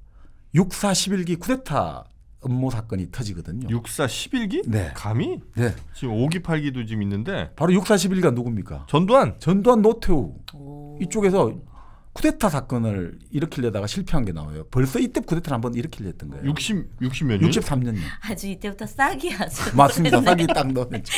6.4 11기 쿠데타 음모 사건이 터지거든요. 6사 11기? 네. 감히? 네. 지금 5기 8기도 지금 있는데 바로 6사 11기가 누굽니까? 전두환. 전두환 노태우. 오. 이쪽에서 쿠데타 사건을 일으키려다가 실패한 게 나와요. 벌써 이때 쿠데타를 한번 일으키려 던 거예요. 60 60몇 년? 6 3년 아주 이때부터 싹이 아주 [laughs] 맞습니다. 싹이 딱 넣었죠.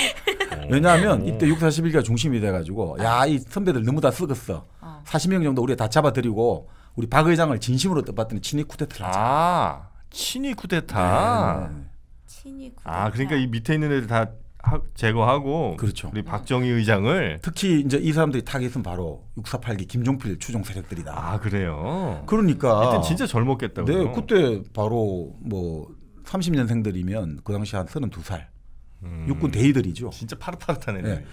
왜냐하면 이때 641기가 중심이 돼가지고 야 이 선배들 너무 다 썩었어. 40명 어. 정도 우리다 잡아들이고 우리 박 의장을 진심으로 떠봤더니 친일 쿠데타를 아. 친위 쿠데타. 네. 친위 쿠데타. 아 그러니까 이 밑에 있는 애들 다 하, 제거하고 그렇죠. 우리 박정희 의장을 특히 이제 이 사람들이 타겟은 바로 648기 김종필 추종 세력들이다. 아 그래요. 그러니까 그때 진짜 젊었겠다. 네, 그때 바로 뭐 30년생들이면 그 당시 한 32살 음, 육군 대위들이죠. 진짜 파릇파릇하네. 네.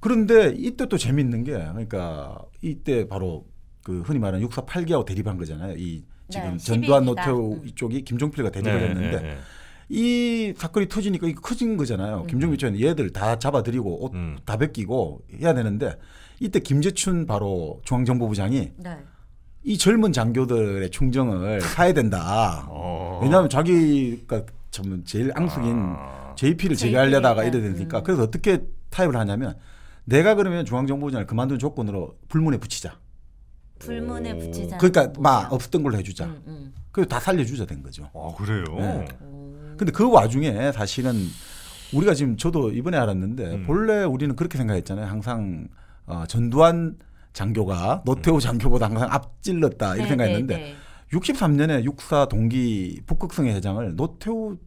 그런데 이때 또 재밌는 게 그러니까 이때 바로 그 흔히 말하는 648기하고 대립한 거잖아요. 이 지금 네, 전두환 노태우 음. 이쪽이 김종필과 대립을 네, 했는데 네, 이 사건이 터지니까 이게 커진 거잖아요. 음. 김종필 전 얘들 다 잡아들이고 옷다 음. 벗기고 해야 되는데 이때 김재춘 바로 중앙정보부장이 이 젊은 장교들의 충정을 사야 된다. 어. 왜냐하면 자기가 참 제일 앙숙인 아. JP를 제기하려다가 이래 되니까 음. 그래서 어떻게 타협을 하냐면 내가 그러면 중앙정보부장을 그만둔 조건으로 불문에 붙이자. 불문에 붙이자. 그러니까 막 없던 걸로 해주자. 음, 음. 그래서 다 살려주자 된 거죠. 아 그래요. 네. 근데 그 와중에 사실은 우리가 지금 저도 이번에 알았는데 음. 본래 우리는 그렇게 생각했잖아요. 항상 어, 전두환 장교가 노태우 음. 장교보다 항상 앞질렀다 이렇게 네, 생각했는데 네, 네. 63년에 육사 동기 북극성의 회장을 노태우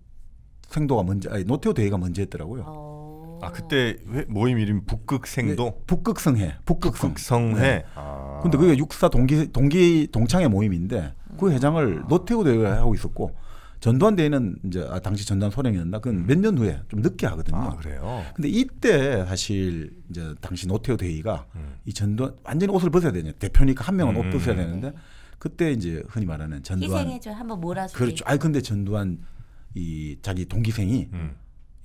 생도가 먼저 아니 노태우 대회가 먼저 했더라고요. 어. 아, 아 그때 모임 이름 북극생도 네, 북극성회 북극성. 회 네. 아. 근데 그게 육사 동기 동기 동창회 모임인데 그 회장을 아. 노태우 대회 하고 있었고 전두환 대회는 이제 아, 당시 전두환 소령이었나 그건 음. 몇년 후에 좀 늦게 하거든요. 아, 그래요. 근데 이때 사실 이제 당시 노태우 대회가 음. 이 전두환 완전히 옷을 벗어야 되냐 대표니까 한 명은 옷 음. 벗어야 되는데 그때 이제 흔히 말하는 전두환 희생해줘 한번 몰아주 그렇죠. 아니 근데 전두환 이 자기 동기생이 음.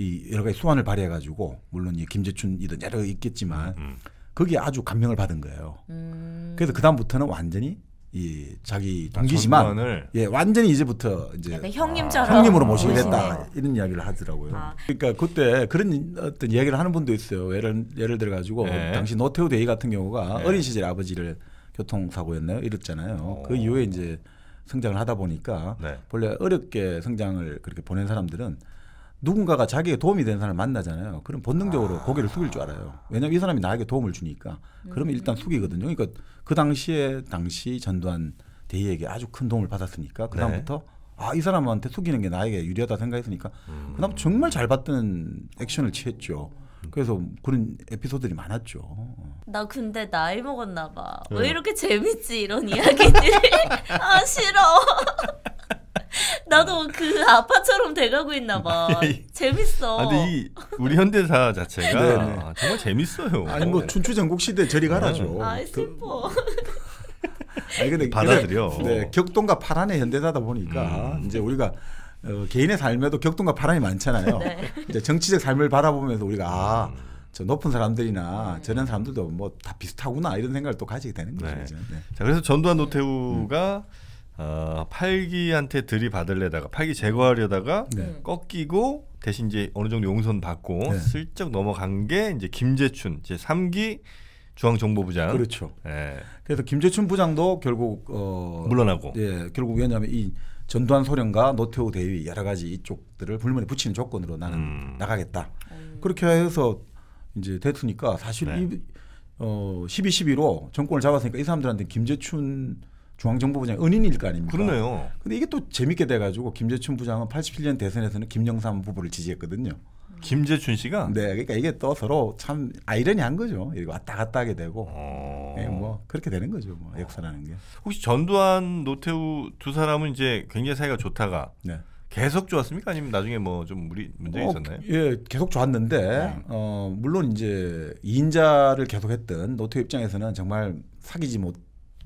이 여러 가지 수완을 발휘해가지고 물론 이 김재춘이든 여러 있겠지만 음, 음. 거기에 아주 감명을 받은 거예요. 음. 그래서 그 다음부터는 완전히 이 자기 아, 동기지만 예 완전히 이제부터 이제 형님처럼 형님으로 모시게 됐다 어. 이런 이야기를 하더라고요. 아. 그러니까 그때 그런 어떤 이야기를 하는 분도 있어요. 예를 예를 들어 가지고 네. 당시 노태우 대위 같은 경우가 네. 어린 시절 아버지를 교통사고였나요? 이랬잖아요. 오. 어. 그 이후에 이제 성장을 하다 보니까 네. 본래 어렵게 성장을 그렇게 보낸 사람들은 누군가가 자기에게 도움이 되는 사람을 만나잖아요. 그럼 본능적으로 아. 고개를 숙일 줄 알아요. 왜냐면 이 사람이 나에게 도움을 주니까. 그러면 일단 네. 숙이거든요. 그러니까 그 당시에 당시 전두환 대의에게 아주 큰 도움을 받았으니까 그 다음부터 네. 아이 사람한테 숙이는 게 나에게 유리하다 생각했으니까 음. 그다음 정말 잘 봤던 액션을 취했죠. 그래서 그런 에피소드들이 많았죠. 나 근데 나이 먹었나 봐. 응. 왜 어. 이렇게 재밌지 이런 이야기들? [laughs] 아 싫어. [laughs] 나도 그 아빠처럼 돼가고 있나 봐. 예, 예. 재밌어. 아, 근이 우리 현대사 자체가 네, 네. 아, 정말 재밌어요. 아니 뭐 네. 춘추전국 시대 저리 가라죠. 아 그 슬퍼. 아니 근데 [laughs] 받아들여. 네, 격동과 파란의 현대사다 보니까 음. 이제 우리가 어, 개인의 삶에도 격동과 파란이 많잖아요. 네. 이제 정치적 삶을 바라보면서 우리가 아, 음. 저 높은 사람들이나 네. 저런 사람들도 뭐 다 비슷하구나 이런 생각을 또 가지게 되는 거죠. 네. 자, 그래서 전두환 노태우가 음. 어, 팔기한테 들이받을려다가 팔기 제거하려다가 네. 꺾이고 대신 이제 어느 정도 용선 받고 네. 슬쩍 넘어간 게 이제 김재춘 제 3기 중앙정보부장 그렇죠. 예. 그래서 김재춘 부장도 결국 어, 물러나고 예, 결국 왜냐하면 이 전두환 소련과 노태우 대위 여러 가지 이쪽들을 불문에 붙이는 조건으로 나는 음. 나가겠다. 음. 그렇게 해서 이제 됐으니까 사실 네. 이, 어, 12, 12로 정권을 잡았으니까 이 사람들한테 김재춘 중앙정보부장 은인일 거 아닙니까? 그러네요. 근데 이게 또 재밌게 돼가지고 김재춘 부장은 87년 대선에서는 김영삼 후보를 지지했거든요. 김재춘 씨가? 네, 그러니까 이게 또 서로 참 아이러니한 거죠. 왔다 갔다 하게 되고, 어... 네, 뭐 그렇게 되는 거죠. 뭐 역사라는 게. 혹시 전두환, 노태우 두 사람은 이제 굉장히 사이가 좋다가 네. 계속 좋았습니까? 아니면 나중에 뭐좀 무리 문제 어, 있었나요? 예, 계속 좋았는데 네. 어, 물론 이제 인자를 계속했던 노태우 입장에서는 정말 사귀지 못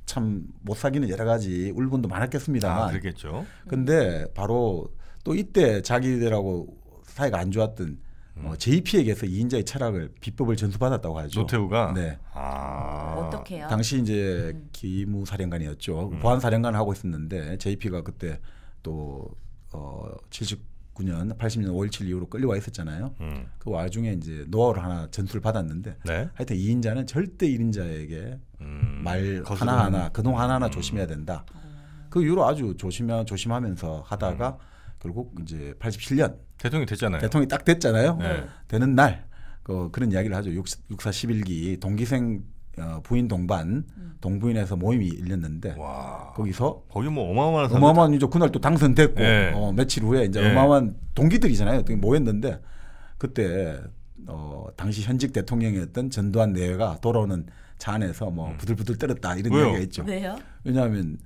참못 사귀는 여러 가지 울분도 많았겠습니다. 아, 그렇겠죠. 근데 바로 또 이때 자기들하고 사이가 안 좋았던 어, 음. 어, JP에게서 이인자의 철학을 비법을 전수받았다고 하죠. 노태우가 네. 아. 어떻게요? 당시 이제 기무사령관이었죠. 음. 음. 보안사령관을 하고 있었는데 JP가 그때 또 어, 79년, 80년 5.17 이후로 끌려와 있었잖아요. 음. 그 와중에 이제 노하우를 하나 전수를 받았는데 네? 하여튼 이인자는 절대 일인자에게 음, 말 하나 하나 그동 하나 하나 조심해야 된다. 음. 그 이후로 아주 조심하 조심하면서 하다가 음. 결국 이제 87년 대통령이 됐잖아요. 대통령이 딱 됐잖아요. 네. 네. 되는 날 그, 그런 이야기를 하죠. 6, 6사 11기 동기생 어, 부인 동반 음. 동부인에서 모임이 일렸는데 와. 거기서 거기 뭐 어마어마한 어마어마한 이제 그날 또 당선됐고 네. 어, 며칠 후에 이제 네. 어마어마한 동기들이잖아요. 되게 모였는데 그때 어, 당시 현직 대통령이었던 전두환 내외가 돌아오는 잔에서 뭐 음. 부들부들 때렸다 이런 왜요? 얘기가 있죠. 왜요? 왜냐하면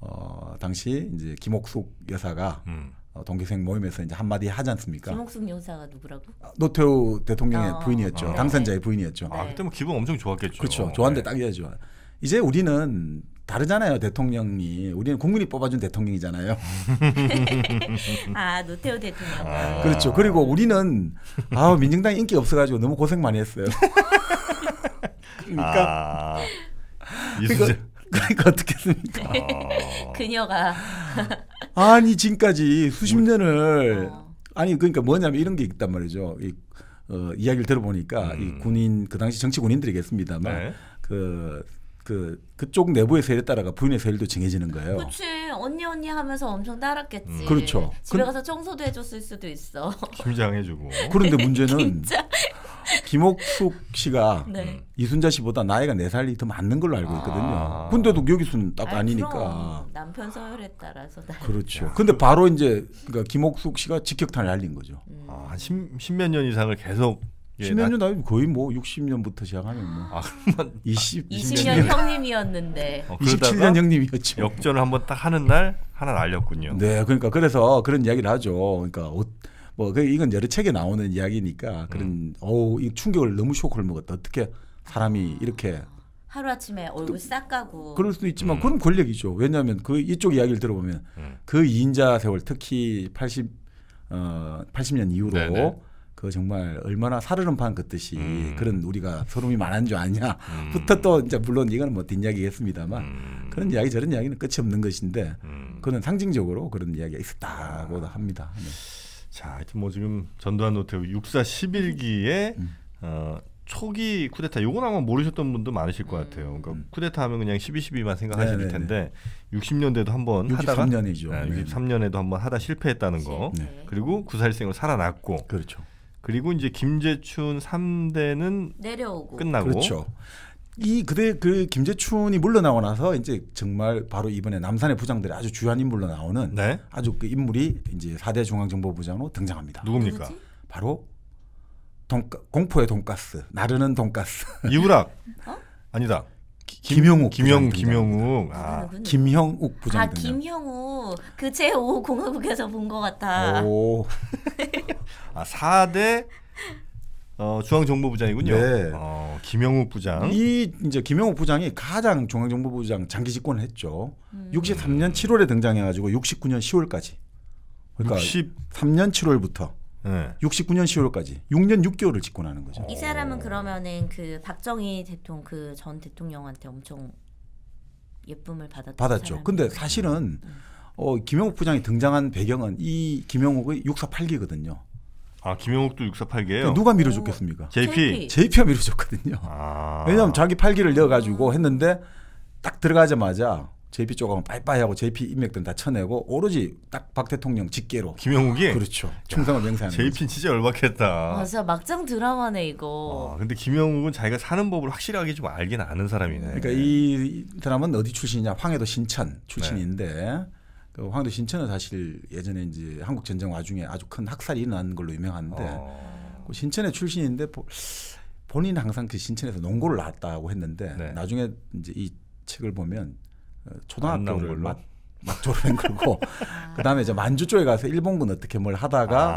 어, 당시 이제 김옥숙 여사가 음. 어, 동기생 모임에서 이제 한마디 하지 않습니까? 김옥숙 여사가 누구라고? 아, 노태우 대통령의 어. 부인이었죠. 아. 네. 당선자의 부인이었죠. 아, 그때 뭐 기분 엄청 좋았겠죠. 그렇죠. 좋았는데 네. 딱이죠. 이제 우리는 다르잖아요 대통령이 우리는 국민이 뽑아준 대통령이잖아요. [laughs] 아 노태우 대통령. 아. 그렇죠. 그리고 우리는 아 민정당 인기 없어가지고 너무 고생 많이 했어요. [laughs] 그러니까 이순재 그러니까 어떻게 됩니까? 네. [laughs] 그녀가 아니 지금까지 수십 년을 어. 아니 그러니까 뭐냐면 이런 게 있단 말이죠. 이, 어, 이야기를 들어보니까 음. 이 군인 그 당시 정치 군인들이겠습니다만 네. 그. 그 그쪽 내부의 세에 따라가 부인의 세일도 정해지는 거예요. 그렇지 언니 언니 하면서 엄청 따랐겠지. 음. 그렇죠. 집에 가서 청소도 해줬을 수도 있어. 김장 해주고. 그런데 문제는 [laughs] 김옥숙 씨가 네. 음, 이순자 씨보다 나이가 네 살이 더 많는 걸로 알고 아. 있거든요. 근데도 여기서는 딱 아니, 니까 남편 서열에 따라서 그렇죠. 근데 바로 이제 그러니까 김옥숙 씨가 직격탄을 날린 거죠. 음. 아, 한 십몇 년 이상을 계속 십 몇 년 거의 뭐 60년부터 시작하면 뭐 아, 20, 20년, 20년 형님이었는데 어, 27년 형님이었죠. 역전을 한번 딱 하는 날 하나 날렸군요. 네, 그러니까 그래서 그런 이야기를 하죠. 그러니까 어, 뭐 그 이건 여러 책에 나오는 이야기니까 그런 음. 어우 이 충격을 너무 쇼크를 먹었다 어떻게 사람이 이렇게 하루아침에 얼굴 싹 까고 그럴 수도 있지만 음. 그런 권력이죠 왜냐하면 그 이쪽 이야기를 들어보면 음. 그이인자 세월 특히 80 어, 80년 이후로 네네. 네. 그 정말 얼마나 사르름판 긋듯이 음. 그런 우리가 소름이 많은 줄 아냐부터 음. 또 이제 물론 이건 뭐 뒷이야기겠습니다만 음. 그런 이야기 저런 이야기는 끝이 없는 것인데 음. 그는 상징적으로 그런 이야기가 있었다고 합니다. 네. 자, 하여튼 뭐 지금 전두환 노태우 육사 11기에 음. 음. 어, 초기 쿠데타 요건 아마 모르셨던 분도 많으실 것 같아요. 그러니까 음. 쿠데타 하면 그냥 12.12만 생각하실 네네네. 네, 텐데 60년대도 한번 하다가 63년이죠. 네, 63년에도 한번 하다 실패했다는 거. 네. 그리고 구사일생으로 살아났고. 그렇죠. 그리고 이제 김재춘 3대는 내려오고 끝나고. 그렇죠. 이그대그 김재춘이 물러나고 나서 이제 정말 바로 이번에 남산의 부장들이 아주 주요한 인물로 나오는 네? 아주 그 인물이 이제 4대 중앙정보부장으로 등장합니다. 누굽니까? 바로 돈가, 공포의 돈가스 나르는 돈가스 [laughs] 이우락 어? 아니다. 김, 김욱 김용 김용욱 아. 아 김형욱 부장 아 김형욱 그제 5공화국에서 본 것 같아. 오. [laughs] 아 4대 어, 중앙정보부장이군요. 네. 어, 김영욱 부장. 이 이제 김영욱 부장이 가장 중앙정보부장 장기 집권을 했죠. 음. 63년 7월에 등장해가지고 69년 10월까지. 그러니까 63년 7월부터 네. 69년 10월까지 6년 6개월을 집권하는 거죠. 이 사람은 그러면은 그 박정희 대통령 그 전 대통령한테 엄청 예쁨을 받았 받았죠. 근데 사실은 음. 어, 김영욱 부장이 등장한 배경은 이 김영욱의 648기거든요. 아 김영욱도 648개요. 그러니까 누가 밀어줬겠습니까? JP. JP가 밀어줬거든요. 아. 왜냐하면 자기 팔기를 넣어가지고 했는데 딱 들어가자마자 JP 쪽하고 빠이빠이하고 JP 인맥들 다 쳐내고 오로지 딱 박 대통령 직계로. 김영욱이. 그렇죠. 충성을 맹세하는. JP 진짜 열받겠다. 맞아 막장 드라마네 이거. 아, 근데 김영욱은 자기가 사는 법을 확실하게 좀 알긴 아는 사람이네. 그러니까 이, 드라마는 어디 출신이냐? 황해도 신천 출신인데. 네. 그 황도 신천은 사실 예전에 이제 한국 전쟁 와중에 아주 큰 학살이 일어난 걸로 유명한데 어. 그 신천의 출신인데 본인 항상 그 신천에서 농고를 나왔다고 했는데 네. 나중에 이제 이 책을 보면 어, 초등학교를 막, 막 졸업한 거고 [laughs] 그다음에 이제 만주 쪽에 가서 일본군 어떻게 뭘 하다가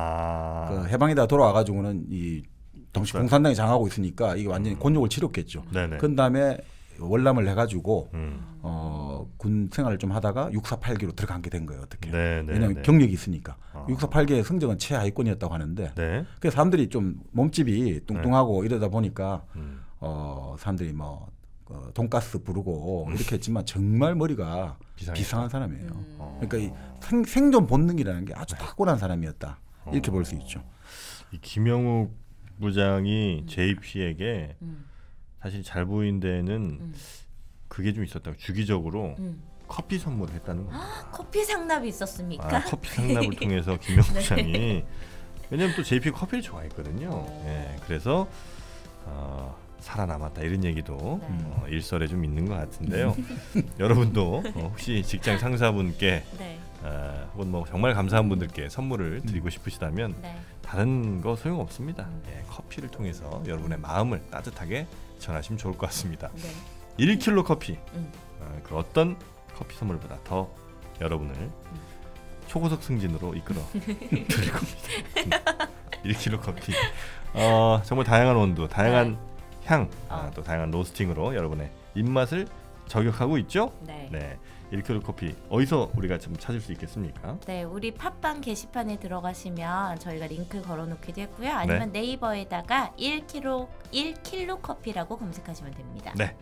아. 그 해방이다 돌아와 가지고는 이당시 그러니까 공산당이 장하고 있으니까 이게 완전히 음. 곤욕을 치렀겠죠. 그 다음에 월남을 해가지고 음. 어군 생활을 좀 하다가 648기로 들어간 게 된 거예요 어떻게 네, 네, 왜냐면 네. 경력이 있으니까 아. 648기의 성적은 최하위권이었다고 하는데 그 사람들이 좀 몸집이 뚱뚱하고 네. 이러다 보니까 음. 어 사람들이 뭐 어, 돈가스 부르고 이렇게 했지만 정말 머리가 비상한 사람이에요 음. 어. 그러니까 이 생, 존 본능이라는 게 아주 네. 탁월한 사람이었다 이렇게 어. 볼수 있죠 이 김영욱 부장이 JP에게 음. 사실 잘 보인 데에는 음. 그게 좀 있었다고 주기적으로 음. 커피 선물을 했다는 거예요. 아, 커피 상납이 있었습니까? 아, 커피 상납을 [laughs] 네. 통해서 김영삼이 네. 왜냐면 또 JP 커피를 좋아했거든요. 예, 그래서 어, 살아남았다 이런 얘기도 네. 어, 일설에 좀 있는 것 같은데요. [laughs] 여러분도 어, 혹시 직장 상사분께 네. 어, 혹은 뭐 정말 감사한 분들께 선물을 음. 드리고 싶으시다면 네. 다른 거 소용 없습니다. 음. 예, 커피를 통해서 여러분의 마음을 따뜻하게 전하시면 좋을 것 같습니다. 네. 1kg 커피 음. 어, 그 어떤 커피 선물보다 더 여러분을 음. 초고속 승진으로 이끌어 드릴 겁니다. 1kg 커피 어, 정말 다양한 온도, 다양한 네. 향, 아, 어. 아, 또 다양한 로스팅으로 여러분의 입맛을 저격하고 있죠. 네. 네. 1kg 커피 어디서 우리가 좀 찾을 수 있겠습니까? 네, 우리 팟빵 게시판에 들어가시면 저희가 링크 걸어놓기도 했고요. 아니면 네. 이버에다가 1kg 1kg 커피라고 검색하시면 됩니다. 네.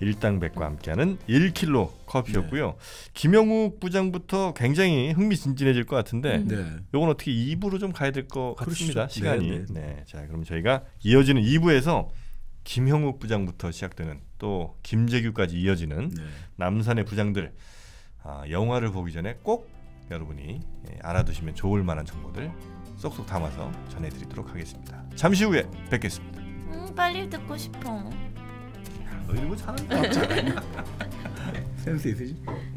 일당백과 음. 함께하는 1킬로 커피였고요. 네. 김영욱 부장부터 굉장히 흥미진진해질 것 같은데 음. 네. 이건 어떻게 2부로 좀 가야 될 것 같습니다. 시간이. 네, 네, 네. 자, 그럼 저희가 이어지는 2부에서 김형욱 부장부터 시작되는 또 김재규까지 이어지는 네. 남산의 부장들 아, 영화를 보기 전에 꼭 여러분이 예, 알아두시면 좋을 만한 정보들 쏙쏙 담아서 전해드리도록 하겠습니다. 잠시 후에 뵙겠습니다. 음, 빨리 듣고 싶어. 아, 너 이러고 사는 거 [laughs] 센스 있으지?